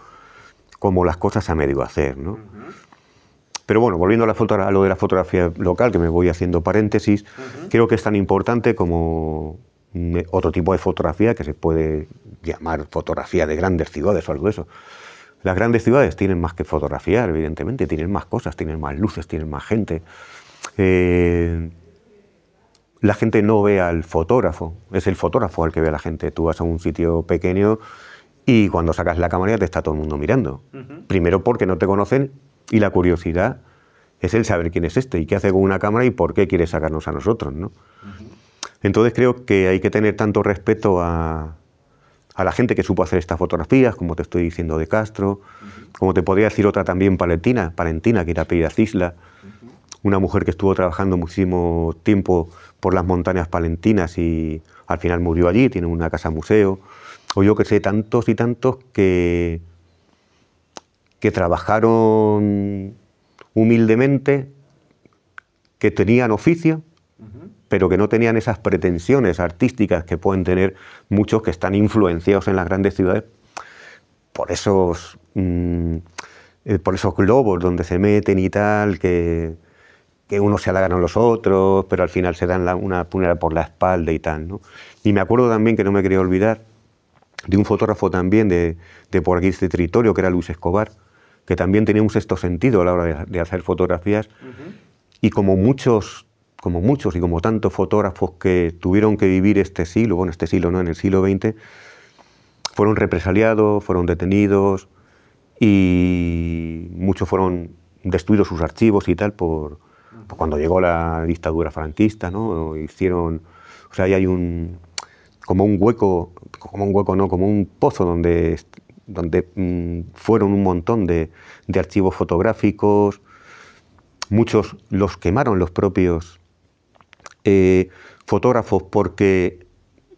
como las cosas a medio hacer. ¿no? Pero bueno, volviendo a, la foto, a lo de la fotografía local, que me voy haciendo paréntesis, creo que es tan importante como mm, otro tipo de fotografía que se puede llamar fotografía de grandes ciudades o algo de eso. Las grandes ciudades tienen más que fotografiar, evidentemente, tienen más cosas, tienen más luces, tienen más gente. Eh, la gente no ve al fotógrafo, es el fotógrafo al que ve a la gente. Tú vas a un sitio pequeño y cuando sacas la cámara ya te está todo el mundo mirando. Primero porque no te conocen y la curiosidad es el saber quién es este y qué hace con una cámara y por qué quiere sacarnos a nosotros. ¿no? Entonces creo que hay que tener tanto respeto a, a la gente que supo hacer estas fotografías, como te estoy diciendo de Castro, como te podría decir otra también palentina, palentina que era pedida Isla, una mujer que estuvo trabajando muchísimo tiempo por las montañas palentinas y al final murió allí, tiene una casa museo, o yo que sé, tantos y tantos que, que trabajaron humildemente, que tenían oficio pero que no tenían esas pretensiones artísticas que pueden tener muchos que están influenciados en las grandes ciudades por esos, mm, eh, por esos globos donde se meten y tal, que, que unos se halagan a los otros, pero al final se dan una punera por la espalda y tal. ¿no? Y me acuerdo también, que no me quería olvidar, de un fotógrafo también de, por aquí este territorio, que era Luis Escobar, que también tenía un sexto sentido a la hora de, hacer fotografías. Y como muchos como muchos y como tantos fotógrafos que tuvieron que vivir este siglo, bueno, este siglo no, en el siglo XX, fueron represaliados, fueron detenidos y muchos fueron destruidos sus archivos y tal por, cuando llegó la dictadura franquista, ¿no? Hicieron, o sea, ahí hay un como un hueco, como un hueco no, como un pozo donde donde mm, fueron un montón de, de archivos fotográficos, muchos los quemaron los propios eh, fotógrafos porque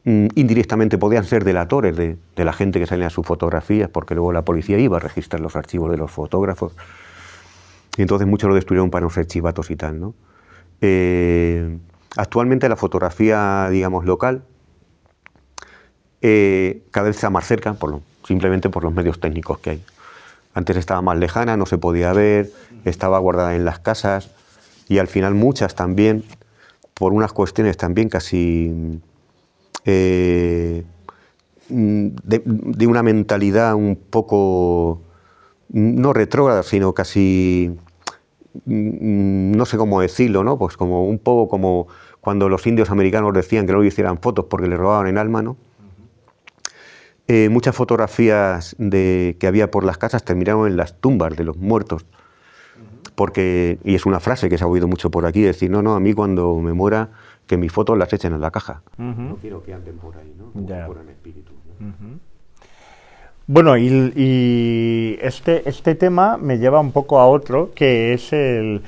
mm, indirectamente podían ser delatores de, la gente que salía sus fotografías, porque luego la policía iba a registrar los archivos de los fotógrafos. Y entonces muchos lo destruyeron para no ser chivatos y tal. Eh, actualmente la fotografía, digamos, local eh, cada vez está más cerca, simplemente por los medios técnicos que hay. Antes estaba más lejana, no se podía ver, estaba guardada en las casas y al final muchas también por unas cuestiones también casi eh, de, una mentalidad un poco, no retrógrada, sino casi, mm, no sé cómo decirlo, ¿no? Pues como un poco como cuando los indios americanos decían que no hicieran fotos porque le robaban el alma, ¿no? Eh, muchas fotografías de, que había por las casas terminaron en las tumbas de los muertos porque, y es una frase que se ha oído mucho por aquí, decir, no, no, a mí cuando me muera, que mis fotos las echen en la caja. No quiero que anden por ahí, ¿no? Por el espíritu. ¿no? Bueno, y, este, este tema me lleva un poco a otro, que es el,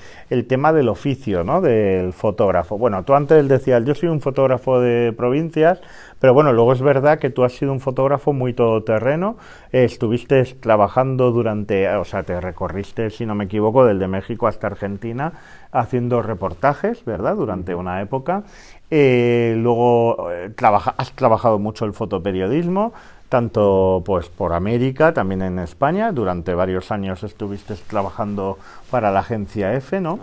tema del oficio, ¿no? Del fotógrafo. Bueno, tú antes decías, yo soy un fotógrafo de provincias, pero bueno, luego es verdad que tú has sido un fotógrafo muy todoterreno, estuviste trabajando durante, o sea, te recorriste, si no me equivoco, del de México hasta Argentina, haciendo reportajes, ¿verdad? Durante una época. Eh, luego eh, has trabajado mucho el fotoperiodismo, tanto pues por América, también en España. Durante varios años estuviste trabajando para la agencia F, ¿no?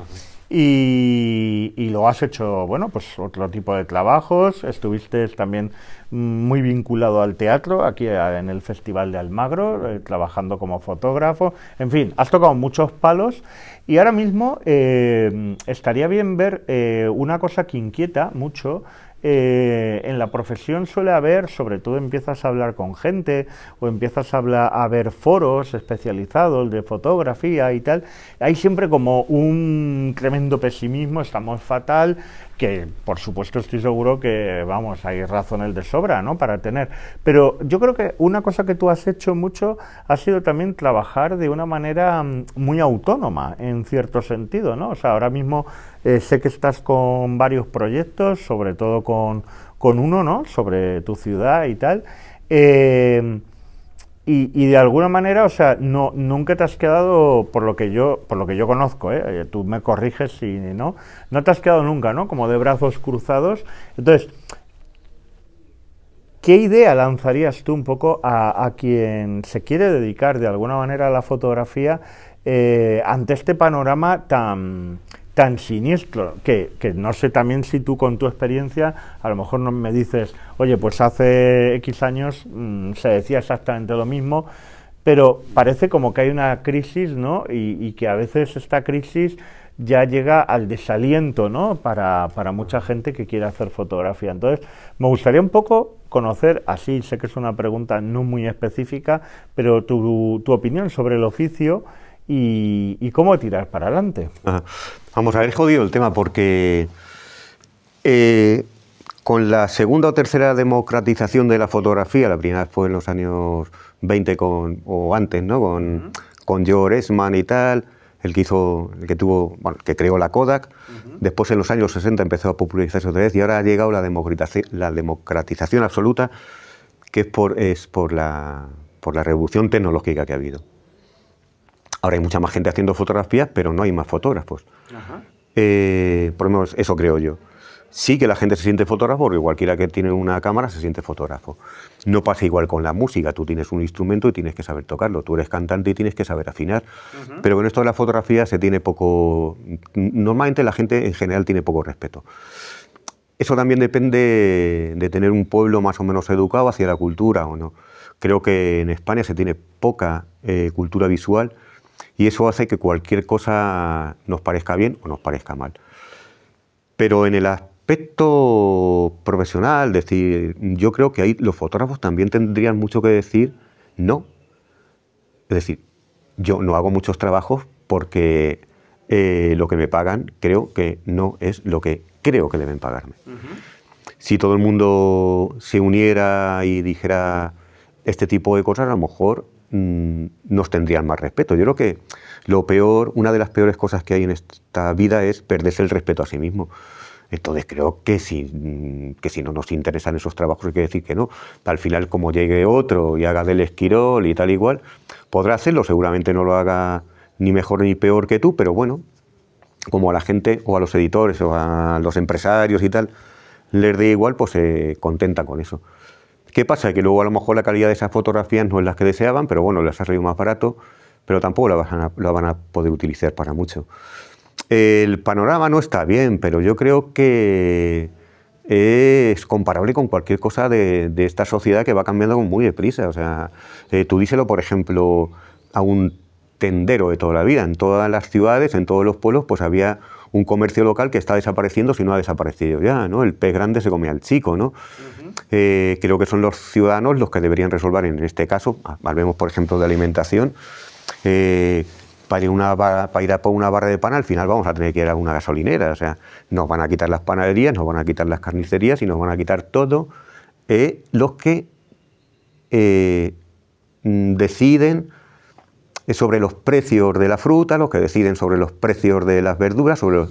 Y, lo has hecho, bueno, pues otro tipo de trabajos. Estuviste también muy vinculado al teatro, aquí en el Festival de Almagro, eh, trabajando como fotógrafo. En fin, has tocado muchos palos y ahora mismo eh, estaría bien ver eh, una cosa que inquieta mucho eh, en la profesión suele haber, sobre todo empiezas a hablar con gente o empiezas a, hablar, a ver foros especializados de fotografía y tal, hay siempre como un tremendo pesimismo, estamos fatal, que por supuesto estoy seguro que, vamos, hay razones de sobra, ¿no? Para tener. Pero yo creo que una cosa que tú has hecho mucho ha sido también trabajar de una manera mm, muy autónoma, en cierto sentido, ¿no? O sea, ahora mismo eh, sé que estás con varios proyectos, sobre todo con, uno, ¿no? Sobre tu ciudad y tal. Em, y, de alguna manera, o sea, no, nunca te has quedado, por lo que yo, por lo que yo conozco, ¿eh? Eh, tú me corriges si no, no te has quedado nunca, ¿no? Como de brazos cruzados. Entonces, ¿qué idea lanzarías tú un poco a, quien se quiere dedicar de alguna manera a la fotografía ante este panorama tan, tan siniestro, que, no sé también si tú con tu experiencia a lo mejor no me dices, oye, pues hace X años mm, se decía exactamente lo mismo, pero parece como que hay una crisis, ¿no? Y, que a veces esta crisis ya llega al desaliento, ¿no? Para, para, mucha gente que quiere hacer fotografía. Entonces, me gustaría un poco conocer, así sé que es una pregunta no muy específica, pero tu opinión sobre el oficio y, cómo tirar para adelante. Vamos a ver, jodido el tema porque eh, con la segunda o tercera democratización de la fotografía, la primera fue en los años 20 o antes, ¿no? Con, George Esman y tal, el que hizo, el que tuvo, bueno, que creó la Kodak. Después en los años 60 empezó a popularizarse otra vez y ahora ha llegado la democratización, la democratización absoluta, que es por, es por por la revolución tecnológica que ha habido. Ahora hay mucha más gente haciendo fotografías, pero no hay más fotógrafos. Eh, por lo menos eso creo yo. Sí que la gente se siente fotógrafo, porque cualquiera que tiene una cámara se siente fotógrafo. No pasa igual con la música. Tú tienes un instrumento y tienes que saber tocarlo. Tú eres cantante y tienes que saber afinar. Pero con esto de la fotografía se tiene poco... Normalmente la gente en general tiene poco respeto. Eso también depende de tener un pueblo más o menos educado hacia la cultura o no. Creo que en España se tiene poca eh, cultura visual y eso hace que cualquier cosa nos parezca bien o nos parezca mal. Pero en el aspecto profesional, decir, yo creo que ahí los fotógrafos también tendrían mucho que decir no. Es decir, yo no hago muchos trabajos porque eh, lo que me pagan creo que no es lo que creo que deben pagarme. Si todo el mundo se uniera y dijera este tipo de cosas, a lo mejor Mm, nos tendrían más respeto. Yo creo que lo peor, una de las peores cosas que hay en esta vida es perderse el respeto a sí mismo. Entonces creo que si, mm, que si no nos interesan esos trabajos hay que decir que no. Al final, como llegue otro y haga del esquirol y tal igual, podrá hacerlo, seguramente no lo haga ni mejor ni peor que tú, pero bueno, como a la gente o a los editores o a los empresarios y tal les dé igual, pues se contenta con eso. ¿Qué pasa? Que luego a lo mejor la calidad de esas fotografías no es las que deseaban, pero bueno, las ha salido más barato, pero tampoco la van a, poder utilizar para mucho. El panorama no está bien, pero yo creo que es comparable con cualquier cosa de, esta sociedad que va cambiando muy deprisa. O sea, eh, tú díselo, por ejemplo, a un tendero de toda la vida. En todas las ciudades, en todos los pueblos, pues había un comercio local que está desapareciendo si no ha desaparecido ya, ¿no? El pez grande se come al chico, ¿no? Eh, creo que son los ciudadanos los que deberían resolver en este caso, hablemos por ejemplo de alimentación, eh, para ir, una, para ir a por una barra de pan, al final vamos a tener que ir a una gasolinera. O sea, nos van a quitar las panaderías, nos van a quitar las carnicerías y nos van a quitar todo eh, los que mm, deciden sobre los precios de la fruta, los que deciden sobre los precios de las verduras, sobre los,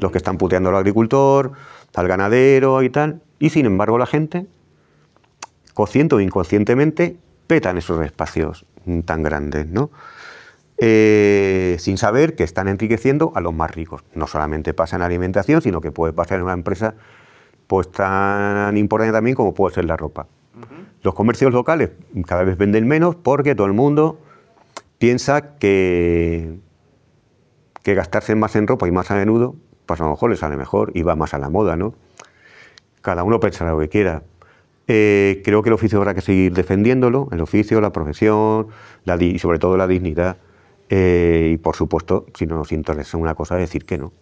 los que están puteando al agricultor, al ganadero y tal. Y sin embargo la gente, consciente o inconscientemente, petan esos espacios tan grandes, ¿no? Eh, sin saber que están enriqueciendo a los más ricos. No solamente pasa en alimentación, sino que puede pasar en una empresa pues tan importante también como puede ser la ropa. Los comercios locales cada vez venden menos porque todo el mundo piensa que, que gastarse más en ropa y más a menudo, pues a lo mejor le sale mejor y va más a la moda, ¿no? Cada uno pensará lo que quiera. Eh, creo que el oficio habrá que seguir defendiéndolo, el oficio, la profesión y sobre todo la dignidad. Eh, y por supuesto, si no nos interesa una cosa, decir que no.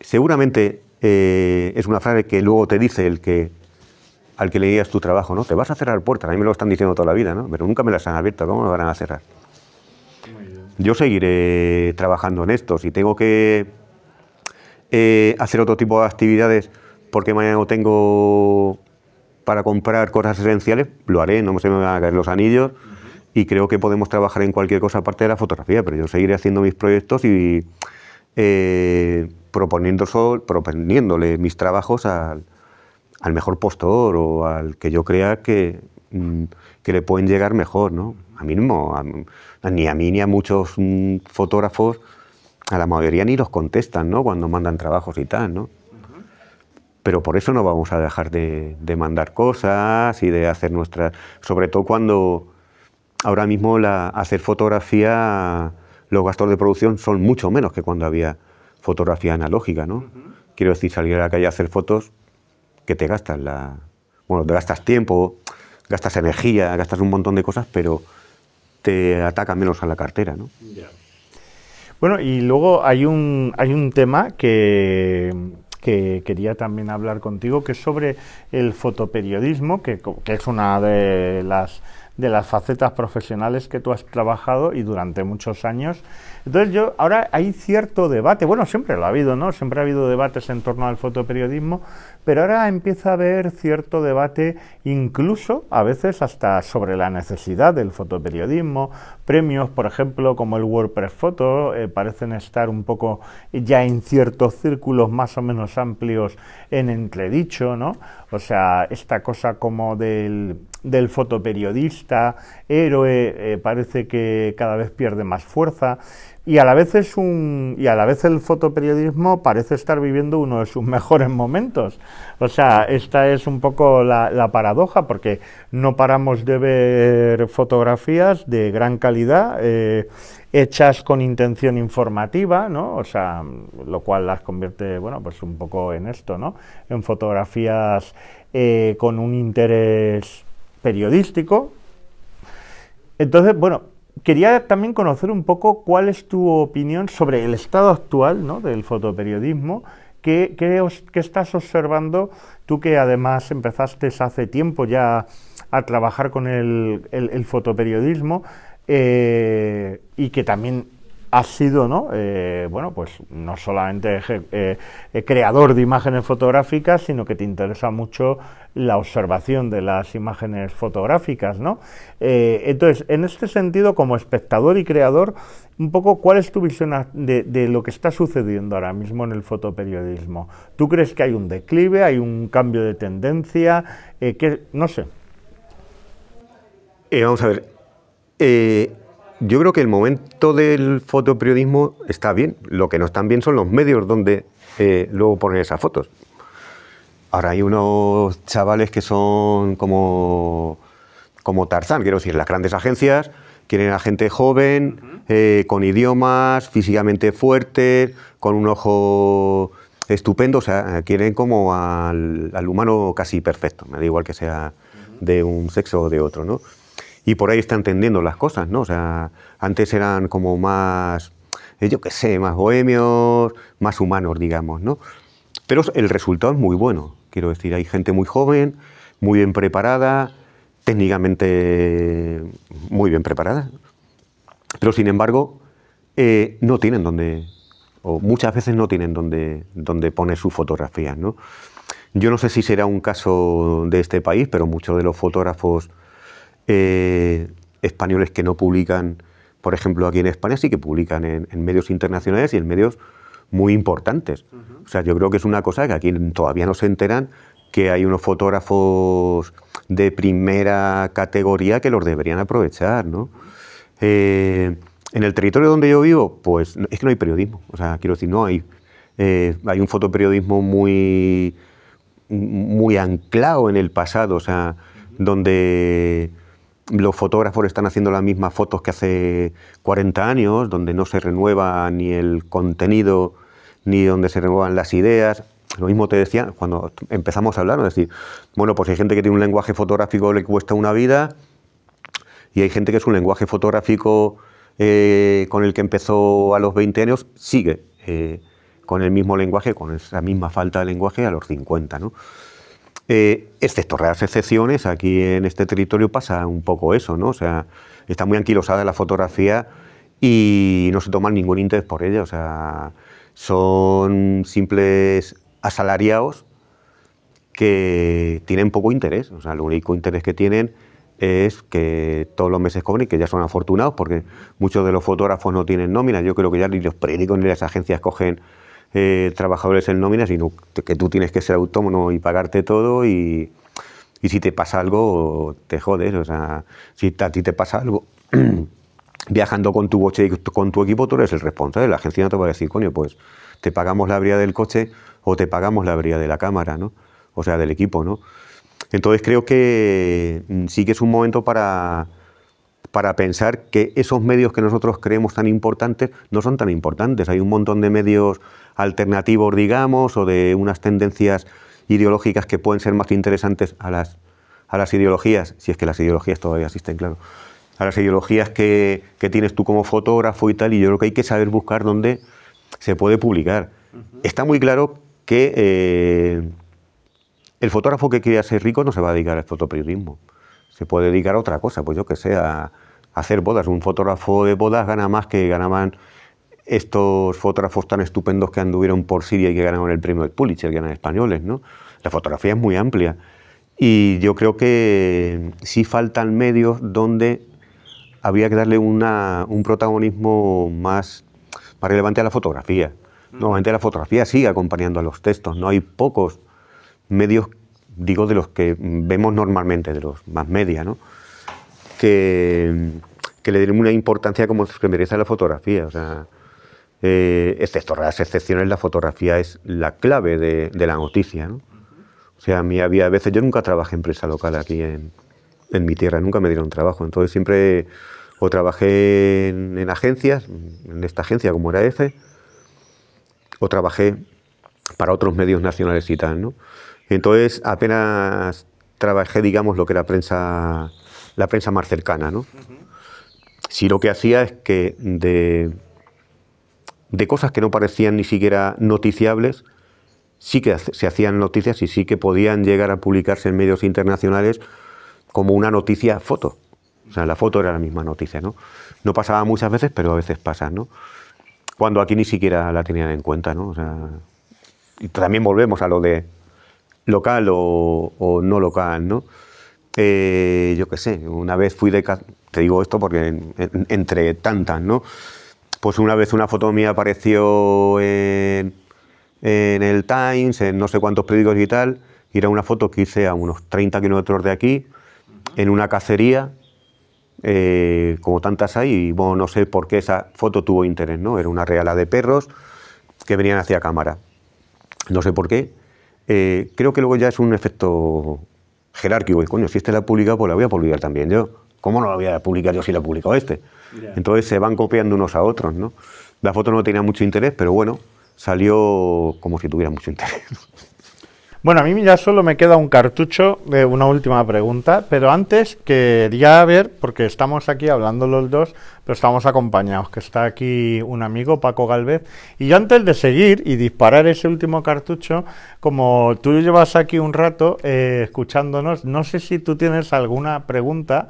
Seguramente eh, es una frase que luego te dice el que al que le digas tu trabajo, ¿no? Te vas a cerrar puertas, a mí me lo están diciendo toda la vida, ¿no? Pero nunca me las han abierto, ¿cómo me van a cerrar? Yo seguiré trabajando en esto, si tengo que eh, hacer otro tipo de actividades porque mañana no tengo para comprar cosas esenciales, lo haré, no se me van a caer los anillos y creo que podemos trabajar en cualquier cosa aparte de la fotografía, pero yo seguiré haciendo mis proyectos y eh, proponiendo, proponiéndole mis trabajos al, al mejor postor o al que yo crea que, mm, le pueden llegar mejor, ¿no? A mí mismo, ni a mí ni a muchos mm, fotógrafos, a la mayoría ni los contestan, ¿no? Cuando mandan trabajos y tal, ¿no? Pero por eso no vamos a dejar de, mandar cosas y de hacer nuestras... Sobre todo cuando ahora mismo la, hacer fotografía, los gastos de producción son mucho menos que cuando había fotografía analógica, ¿no? Quiero decir, salir a la calle a hacer fotos que te gastas la... Bueno, te gastas tiempo, gastas energía, gastas un montón de cosas, pero te ataca menos a la cartera, ¿no? Bueno, y luego hay un, hay un tema que, quería también hablar contigo, que es sobre el fotoperiodismo, que es una de las de las facetas profesionales que tú has trabajado y durante muchos años. Entonces yo, ahora hay cierto debate, bueno, siempre lo ha habido, ¿no? Siempre ha habido debates en torno al fotoperiodismo, pero ahora empieza a haber cierto debate, incluso a veces hasta sobre la necesidad del fotoperiodismo. Premios, por ejemplo, como el WordPress Photo, eh, parecen estar un poco ya en ciertos círculos más o menos amplios en entredicho, ¿no? O sea, esta cosa como del del fotoperiodista, héroe, eh, parece que cada vez pierde más fuerza. Y a, la vez es un, y a la vez el fotoperiodismo parece estar viviendo uno de sus <laughs> mejores momentos. O sea, esta es un poco la, paradoja, porque no paramos de ver fotografías de gran calidad, eh, hechas con intención informativa, ¿no? O sea, lo cual las convierte, bueno, pues un poco en esto, ¿no? En fotografías eh, con un interés periodístico. Entonces, bueno, quería también conocer un poco cuál es tu opinión sobre el estado actual del fotoperiodismo. ¿Qué, estás observando tú que además empezaste hace tiempo ya a trabajar con el, fotoperiodismo eh, y que también has sido, ¿no? Eh, bueno, pues no solamente eh, eh, creador de imágenes fotográficas, sino que te interesa mucho la observación de las imágenes fotográficas, ¿no? entonces, en este sentido, como espectador y creador, un poco, ¿cuál es tu visión de, lo que está sucediendo ahora mismo en el fotoperiodismo? ¿Tú crees que hay un declive, hay un cambio de tendencia? que, no sé. vamos a ver. Yo creo que el momento del fotoperiodismo está bien. Lo que no están bien son los medios donde eh, luego ponen esas fotos. Ahora hay unos chavales que son como, como Tarzán, quiero decir, las grandes agencias quieren a gente joven, eh, con idiomas, físicamente fuerte, con un ojo estupendo, o sea, quieren como al, al humano casi perfecto, me da igual que sea de un sexo o de otro, ¿no? y por ahí está entendiendo las cosas, ¿no? O sea, antes eran como más, eh, yo qué sé, más bohemios, más humanos, digamos, ¿no? Pero el resultado es muy bueno, quiero decir, hay gente muy joven, muy bien preparada, técnicamente muy bien preparada, pero sin embargo eh, no tienen donde, o muchas veces no tienen donde, donde poner sus fotografías, ¿no? Yo no sé si será un caso de este país, pero muchos de los fotógrafos eh, españoles que no publican, por ejemplo, aquí en España, sí que publican en, medios internacionales y en medios muy importantes. O sea, yo creo que es una cosa que aquí todavía no se enteran que hay unos fotógrafos de primera categoría que los deberían aprovechar, ¿no? Eh, en el territorio donde yo vivo, pues es que no hay periodismo. O sea, quiero decir, no hay. Eh, hay un fotoperiodismo muy, muy anclado en el pasado, o sea, donde los fotógrafos están haciendo las mismas fotos que hace 40 años, donde no se renueva ni el contenido, ni donde se renuevan las ideas. Lo mismo te decía cuando empezamos a hablar, es decir, bueno, pues hay gente que tiene un lenguaje fotográfico le cuesta una vida, y hay gente que es un lenguaje fotográfico eh, con el que empezó a los 20 años sigue eh, con el mismo lenguaje, con esa misma falta de lenguaje a los 50, excepto eh, raras excepciones, aquí en este territorio pasa un poco eso, ¿no? O sea, está muy anquilosada la fotografía y no se toma ningún interés por ella, o sea, son simples asalariados que tienen poco interés, o sea, el único interés que tienen es que todos los meses cobren, que ya son afortunados, porque muchos de los fotógrafos no tienen nómina, yo creo que ya ni los periódicos ni las agencias cogen eh, trabajadores en nómina, sino que tú tienes que ser autónomo y pagarte todo y, si te pasa algo, te jodes. O sea, si a ti te pasa algo <clears throat> viajando con tu coche y con tu equipo, tú eres el responsable. La agencia no te va a decir, coño, pues te pagamos la avería del coche o te pagamos la avería de la cámara, ¿no? O sea, del equipo, ¿no? Entonces creo que mm, sí que es un momento para, para pensar que esos medios que nosotros creemos tan importantes no son tan importantes. Hay un montón de medios alternativos, digamos, o de unas tendencias ideológicas que pueden ser más interesantes a las, a las ideologías, si es que las ideologías todavía existen, claro, a las ideologías que, tienes tú como fotógrafo y tal, y yo creo que hay que saber buscar dónde se puede publicar. Está muy claro que eh, el fotógrafo que quiera ser rico no se va a dedicar al fotoperiodismo, se puede dedicar a otra cosa, pues yo que sé, a hacer bodas. Un fotógrafo de bodas gana más que ganaban estos fotógrafos tan estupendos que anduvieron por Siria y que ganaron el premio de Pulitzer, que eran españoles, ¿no? La fotografía es muy amplia. Y yo creo que sí faltan medios donde había que darle un protagonismo más, más relevante a la fotografía. Mm. Normalmente la fotografía sigue acompañando a los textos, no hay pocos medios, digo, de los que vemos normalmente, de los más media, ¿no? que, que le den una importancia como se merece a la fotografía. O sea, eh, excepto las excepciones, la fotografía es la clave de, la noticia. ¿no? O sea, a mí había veces, yo nunca trabajé en prensa local aquí en, mi tierra, nunca me dieron trabajo, entonces siempre o trabajé en, agencias, en esta agencia como era EFE, o trabajé para otros medios nacionales y tal. ¿no? Entonces apenas trabajé, digamos, lo que era prensa, la prensa más cercana. ¿no? Si lo que hacía es que de de cosas que no parecían ni siquiera noticiables, sí que se hacían noticias y sí que podían llegar a publicarse en medios internacionales como una noticia foto. O sea, la foto era la misma noticia, ¿no? No pasaba muchas veces, pero a veces pasa, ¿no? Cuando aquí ni siquiera la tenían en cuenta, ¿no? O sea, y también volvemos a lo de local o, no local, ¿no? Eh, yo qué sé, una vez fui de... Te digo esto porque entre tantas, ¿no? Pues una vez una foto mía apareció en, el Times, en no sé cuántos periódicos y tal, y era una foto que hice a unos 30 kilómetros de aquí, en una cacería, eh, como tantas hay, y no sé por qué esa foto tuvo interés, ¿no? Era una reala de perros que venían hacia cámara. No sé por qué. Eh, creo que luego ya es un efecto jerárquico. Y coño, si este la publica, pues la voy a publicar también yo. ¿Cómo no lo publicado publicado yo si lo he publicado este? Entonces se van copiando unos a otros, ¿no? La foto no tenía mucho interés, pero bueno, salió como si tuviera mucho interés. <laughs> Bueno, a mí ya solo me queda un cartucho de una última pregunta, pero antes quería ver, porque estamos aquí hablando los dos, pero estamos acompañados, que está aquí un amigo, Paco Galvez, y yo antes de seguir y disparar ese último cartucho, como tú llevas aquí un rato eh, escuchándonos, no sé si tú tienes alguna pregunta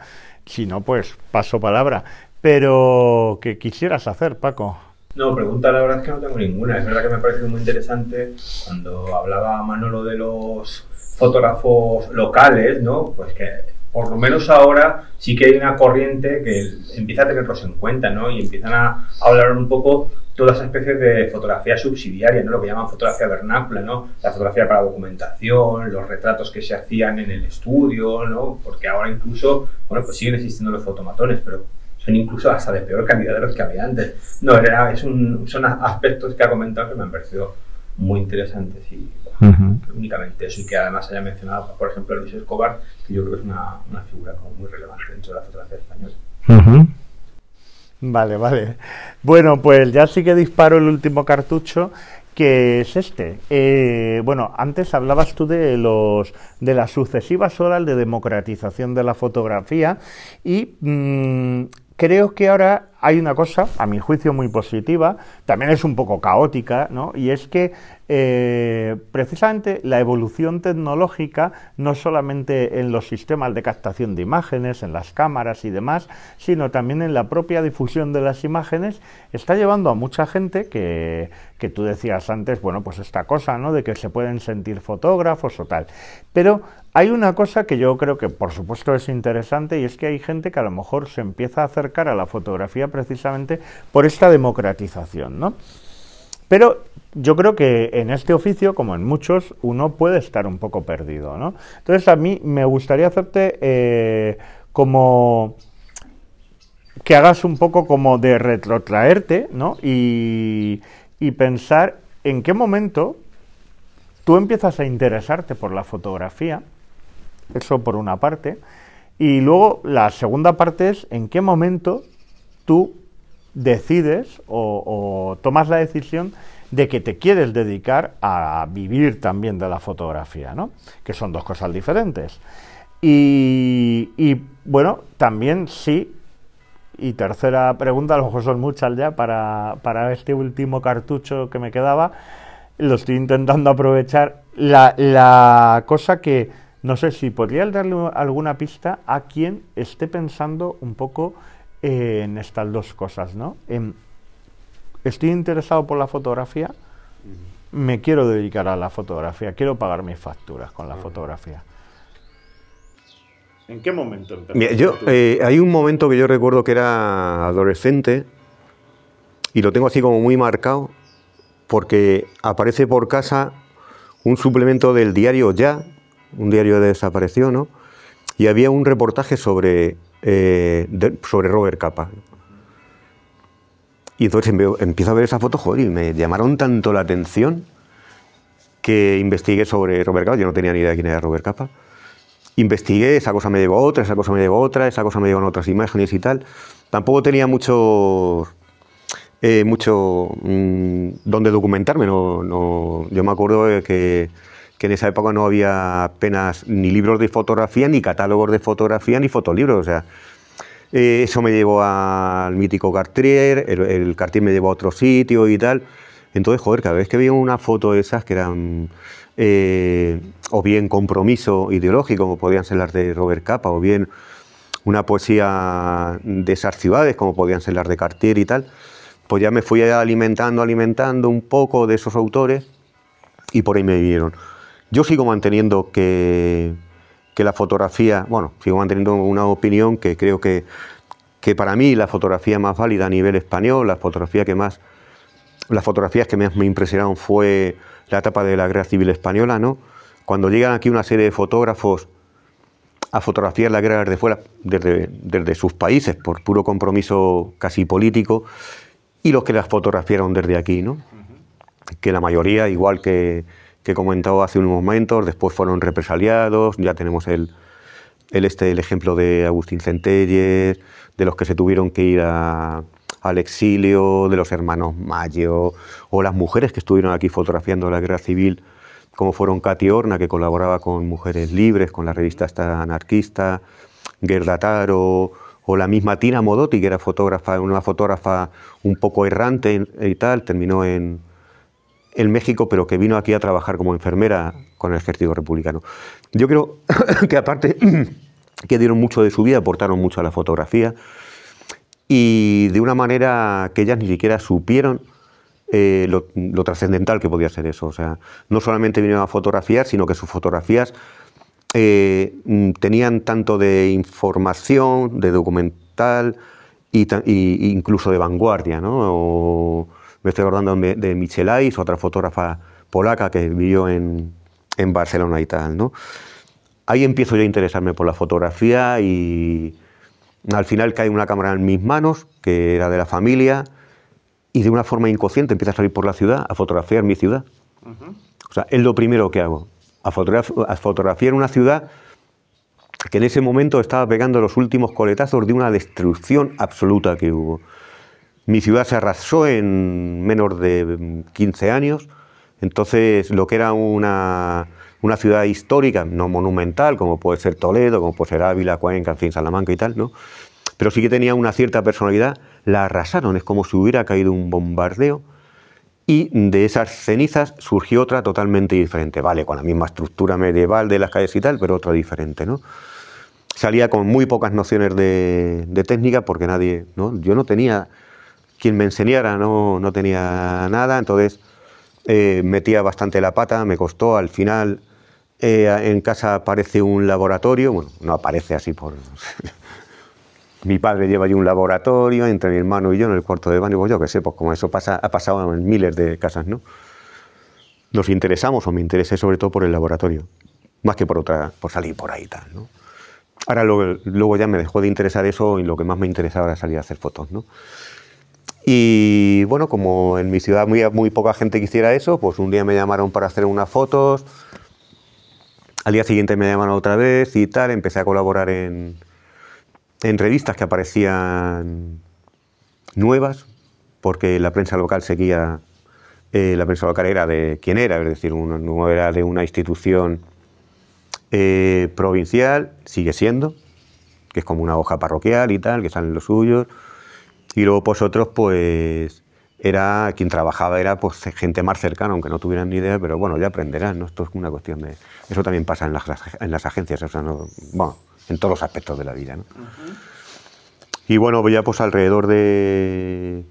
si no, pues paso palabra. Pero, ¿qué quisieras hacer, Paco? No, pregunta la verdad es que no tengo ninguna. Es verdad que me ha parecido muy interesante cuando hablaba Manolo de los fotógrafos locales, ¿no? Pues que por lo menos ahora sí que hay una corriente que empieza a tenerlos en cuenta, ¿no? Y empiezan a hablar un poco todas las especies de fotografía subsidiaria, ¿no? lo que llaman fotografía vernácula, ¿no? la fotografía para documentación, los retratos que se hacían en el estudio, ¿no? porque ahora incluso, bueno, pues siguen existiendo los fotomatones, pero son incluso hasta de peor calidad de los que había antes. No, era, es un, son aspectos que ha comentado que me han parecido muy interesantes y únicamente eso y que además haya mencionado, por ejemplo, Luis Escobar, que yo creo que es una, figura como muy relevante dentro de la fotografía española. Vale, vale. Bueno, pues ya sí que disparo el último cartucho que es este. Eh, bueno, antes hablabas tú de los de las sucesivas horas de democratización de la fotografía y mm, creo que ahora hay una cosa, a mi juicio, muy positiva, también es un poco caótica, ¿no? Y es que eh, precisamente la evolución tecnológica, no solamente en los sistemas de captación de imágenes, en las cámaras y demás, sino también en la propia difusión de las imágenes, está llevando a mucha gente que, que tú decías antes, bueno, pues esta cosa, ¿no? De que se pueden sentir fotógrafos o tal. Pero hay una cosa que yo creo que por supuesto es interesante y es que hay gente que a lo mejor se empieza a acercar a la fotografía precisamente por esta democratización. ¿no? Pero yo creo que en este oficio, como en muchos, uno puede estar un poco perdido. ¿no? Entonces a mí me gustaría hacerte eh, como que hagas un poco como de retrotraerte ¿no? y pensar en qué momento tú empiezas a interesarte por la fotografía, eso por una parte, y luego la segunda parte es en qué momento tú decides o, tomas la decisión de que te quieres dedicar a vivir también de la fotografía, ¿no? Que son dos cosas diferentes. Y, bueno, también sí, y tercera pregunta, a lo son muchas ya para, para este último cartucho que me quedaba, lo estoy intentando aprovechar, la, la cosa que no sé si podría darle alguna pista a quien esté pensando un poco en estas dos cosas, ¿no? Em, estoy interesado por la fotografía, me quiero dedicar a la fotografía, quiero pagar mis facturas con la fotografía. ¿En qué momento yo, eh, hay un momento que yo recuerdo que era adolescente y lo tengo así como muy marcado porque aparece por casa un suplemento del diario Ya, un diario de desapareció, ¿no? Y había un reportaje sobre eh, sobre Robert Capa. Y entonces empiezo a ver esa foto, joder, y me llamaron tanto la atención que investigué sobre Robert Capa. Yo no tenía ni idea de quién era Robert Capa. Investigué, esa cosa me llevó a otra, esa cosa me llevó a otra, esa cosa me llevó a otras imágenes y tal. Tampoco tenía mucho, eh, mucho mm, donde documentarme. no, yo me acuerdo que que en esa época no había apenas ni libros de fotografía, ni catálogos de fotografía, ni fotolibros. O sea, eh, eso me llevó al mítico Cartier, el, Cartier me llevó a otro sitio y tal. Entonces, joder, cada vez que veía una foto de esas que eran eh, o bien compromiso ideológico, como podían ser las de Robert Capa, o bien una poesía de esas ciudades, como podían ser las de Cartier y tal, pues ya me fui alimentando, alimentando un poco de esos autores y por ahí me vinieron. Yo sigo manteniendo que, la fotografía, bueno, sigo manteniendo una opinión que creo que, que para mí la fotografía más válida a nivel español, la fotografía que más, las fotografías que más me impresionaron fue la etapa de la Guerra Civil Española, ¿no? Cuando llegan aquí una serie de fotógrafos a fotografiar la guerra desde fuera, desde, sus países, por puro compromiso casi político, y los que las fotografiaron desde aquí, ¿no? Que la mayoría, igual que, que comentado hace unos momentos, después fueron represaliados, ya tenemos el, el, este, el ejemplo de Agustín Centelles, de los que se tuvieron que ir al exilio, de los hermanos Mayo, o las mujeres que estuvieron aquí fotografiando la guerra civil, como fueron Katy Horna que colaboraba con Mujeres Libres, con la revista esta anarquista, Gerda Taro, o la misma Tina Modotti, que era fotógrafa, una fotógrafa un poco errante y tal, terminó en, en México, pero que vino aquí a trabajar como enfermera con el ejército republicano. Yo creo <coughs> que aparte <coughs> que dieron mucho de su vida, aportaron mucho a la fotografía y de una manera que ellas ni siquiera supieron eh, lo, trascendental que podía ser eso. O sea, no solamente vinieron a fotografiar, sino que sus fotografías eh, mm, tenían tanto de información, de documental e incluso de vanguardia, ¿no? Me estoy acordando de Michelais, otra fotógrafa polaca que vivió en, en Barcelona y tal, ¿no? Ahí empiezo yo a interesarme por la fotografía y al final cae una cámara en mis manos, que era de la familia, y de una forma inconsciente empiezo a salir por la ciudad a fotografiar mi ciudad. O sea, es lo primero que hago, a, a fotografiar una ciudad que en ese momento estaba pegando los últimos coletazos de una destrucción absoluta que hubo. Mi ciudad se arrasó en menos de 15 mm, años, entonces lo que era una, ciudad histórica, no monumental, como puede ser Toledo, como puede ser Ávila, Cuenca, en fin, Salamanca y tal, ¿no? pero sí que tenía una cierta personalidad, la arrasaron, es como si hubiera caído un bombardeo, y de esas cenizas surgió otra totalmente diferente, vale, con la misma estructura medieval de las calles y tal, pero otra diferente, ¿no? Salía con muy pocas nociones de, técnica porque nadie, ¿no? Yo no tenía quien me enseñara, no, no tenía nada, entonces eh, metía bastante la pata, me costó, al final eh, en casa aparece un laboratorio, bueno, no aparece así por... <laughs> mi padre lleva allí un laboratorio entre mi hermano y yo en el cuarto de baño, pues yo qué sé, pues como eso pasa, ha pasado en miles de casas, ¿no? Nos interesamos, o me interesé sobre todo por el laboratorio, más que por otra, por salir por ahí y tal, ¿no? Ahora luego ya me dejó de interesar eso y lo que más me interesaba era salir a hacer fotos, ¿no? Y bueno, como en mi ciudad muy, muy poca gente quisiera eso, pues un día me llamaron para hacer unas fotos, al día siguiente me llamaron otra vez y tal, empecé a colaborar en, revistas que aparecían nuevas, porque la prensa local seguía, eh, la prensa local era de quien era, es decir, uno, no era de una institución eh, provincial, sigue siendo, que es como una hoja parroquial y tal, que salen los suyos. Y luego vosotros, pues, pues, era quien trabajaba era pues gente más cercana, aunque no tuvieran ni idea, pero bueno, ya aprenderán, ¿no? Esto es una cuestión de... Eso también pasa en las, en las agencias, o sea, no, bueno, en todos los aspectos de la vida, ¿no? Y bueno, ya pues alrededor de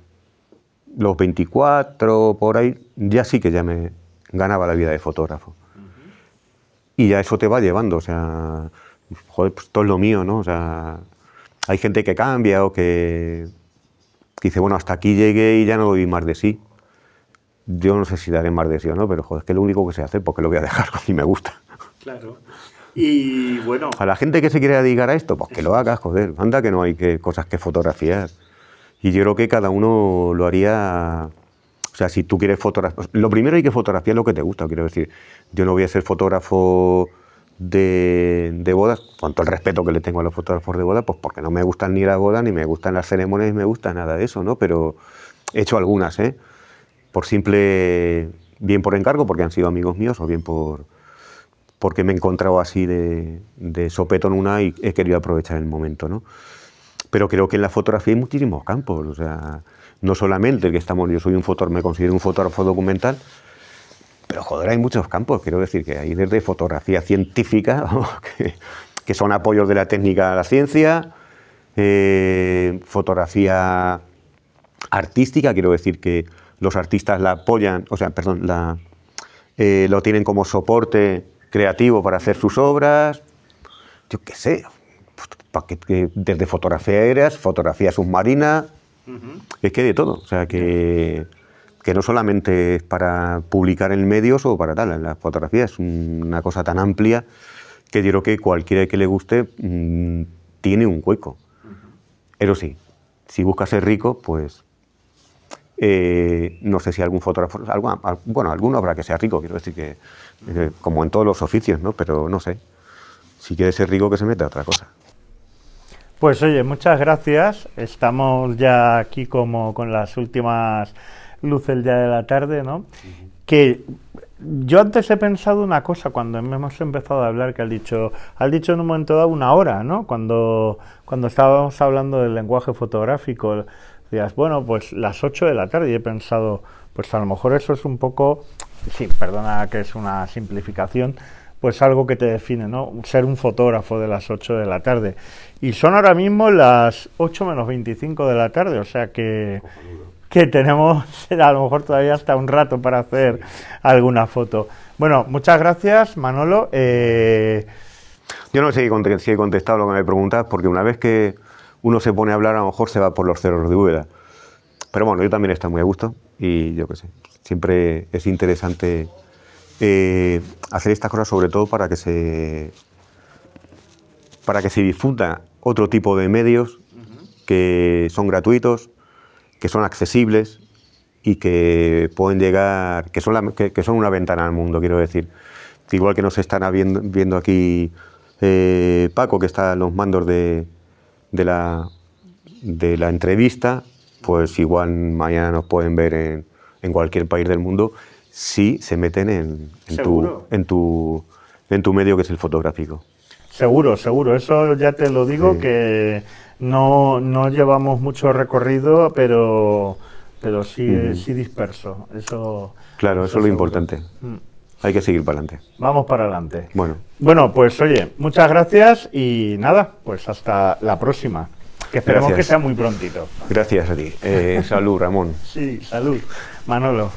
los 24, por ahí, ya sí que ya me ganaba la vida de fotógrafo. Y ya eso te va llevando, o sea, joder, pues todo es lo mío, ¿no? O sea, hay gente que cambia o que dice, bueno, hasta aquí llegué y ya no doy más de sí. Yo no sé si daré más de sí o no, pero joder, es que es lo único que se hace porque lo voy a dejar si <laughs> me gusta. Claro. Y bueno. A la gente que se quiere dedicar a esto, pues que lo hagas, joder. Anda que no hay que, cosas que fotografiar. Y yo creo que cada uno lo haría. O sea, si tú quieres fotografiar. Lo primero hay que fotografiar lo que te gusta, quiero decir. Yo no voy a ser fotógrafo de, bodas, con todo el respeto que le tengo a los fotógrafos de bodas, pues porque no me gustan ni las bodas, ni me gustan las ceremonias, ni me gusta nada de eso, ¿no? Pero he hecho algunas, ¿eh? Por simple, bien por encargo, porque han sido amigos míos, o bien por porque me he encontrado así de, de sopetón una y he querido aprovechar el momento, ¿no? pero creo que en la fotografía hay muchísimos campos, o sea, no solamente que estamos, yo soy un fotógrafo, me considero un fotógrafo documental, joder, hay muchos campos, quiero decir que hay desde fotografía científica, <laughs> que, son apoyos de la técnica a la ciencia, eh, fotografía artística, quiero decir que los artistas la apoyan, o sea, perdón, la, eh, lo tienen como soporte creativo para hacer sus obras, yo qué sé, pues, desde fotografía aérea, fotografía submarina, es que de todo, o sea que que no solamente es para publicar en medios o para tal, en las fotografías, es una cosa tan amplia que yo creo que cualquiera que le guste mm, tiene un hueco. Pero sí, si busca ser rico, pues eh, no sé si algún fotógrafo, bueno, alguno habrá que sea rico, quiero decir que, eh, como en todos los oficios, ¿no? Pero no sé, si quiere ser rico que se meta a otra cosa. Pues oye, muchas gracias. Estamos ya aquí como con las últimas luce el día de la tarde, ¿no? Que yo antes he pensado una cosa cuando hemos empezado a hablar, que has dicho, dicho en un momento dado una hora, ¿no? Cuando, cuando estábamos hablando del lenguaje fotográfico, decías, bueno, pues las 8 de la tarde, y he pensado, pues a lo mejor eso es un poco, sí, perdona que es una simplificación, pues algo que te define, ¿no? Ser un fotógrafo de las 8 de la tarde. Y son ahora mismo las 8 menos 25 de la tarde, o sea que que tenemos <laughs> a lo mejor todavía hasta un rato para hacer alguna foto. Bueno, muchas gracias, Manolo. Eh, yo no sé si he contestado lo que me preguntas, porque una vez que uno se pone a hablar, a lo mejor se va por los cerros de Úbeda. Pero bueno, yo también estoy muy a gusto y yo qué sé, siempre es interesante eh, hacer estas cosas, sobre todo para que se para que se difunda otro tipo de medios que son gratuitos, que son accesibles y que pueden llegar, que son, que, son una ventana al mundo, quiero decir. Igual que nos están viendo aquí eh, Paco, que está en los mandos de, la, de la entrevista, pues igual mañana nos pueden ver en, en cualquier país del mundo si se meten en, en, tu, en, tu, en tu medio que es el fotográfico. Seguro, seguro. Eso ya te lo digo que no, no llevamos mucho recorrido, pero, pero sí, sí disperso. Eso, claro, eso, es lo importante. Mm. Hay que seguir para adelante. Vamos para adelante. Bueno. Bueno, pues oye, muchas gracias y nada, pues hasta la próxima. Que esperemos que sea muy prontito. Gracias a ti. Eh, <laughs> salud, Ramón. Sí, salud. Manolo.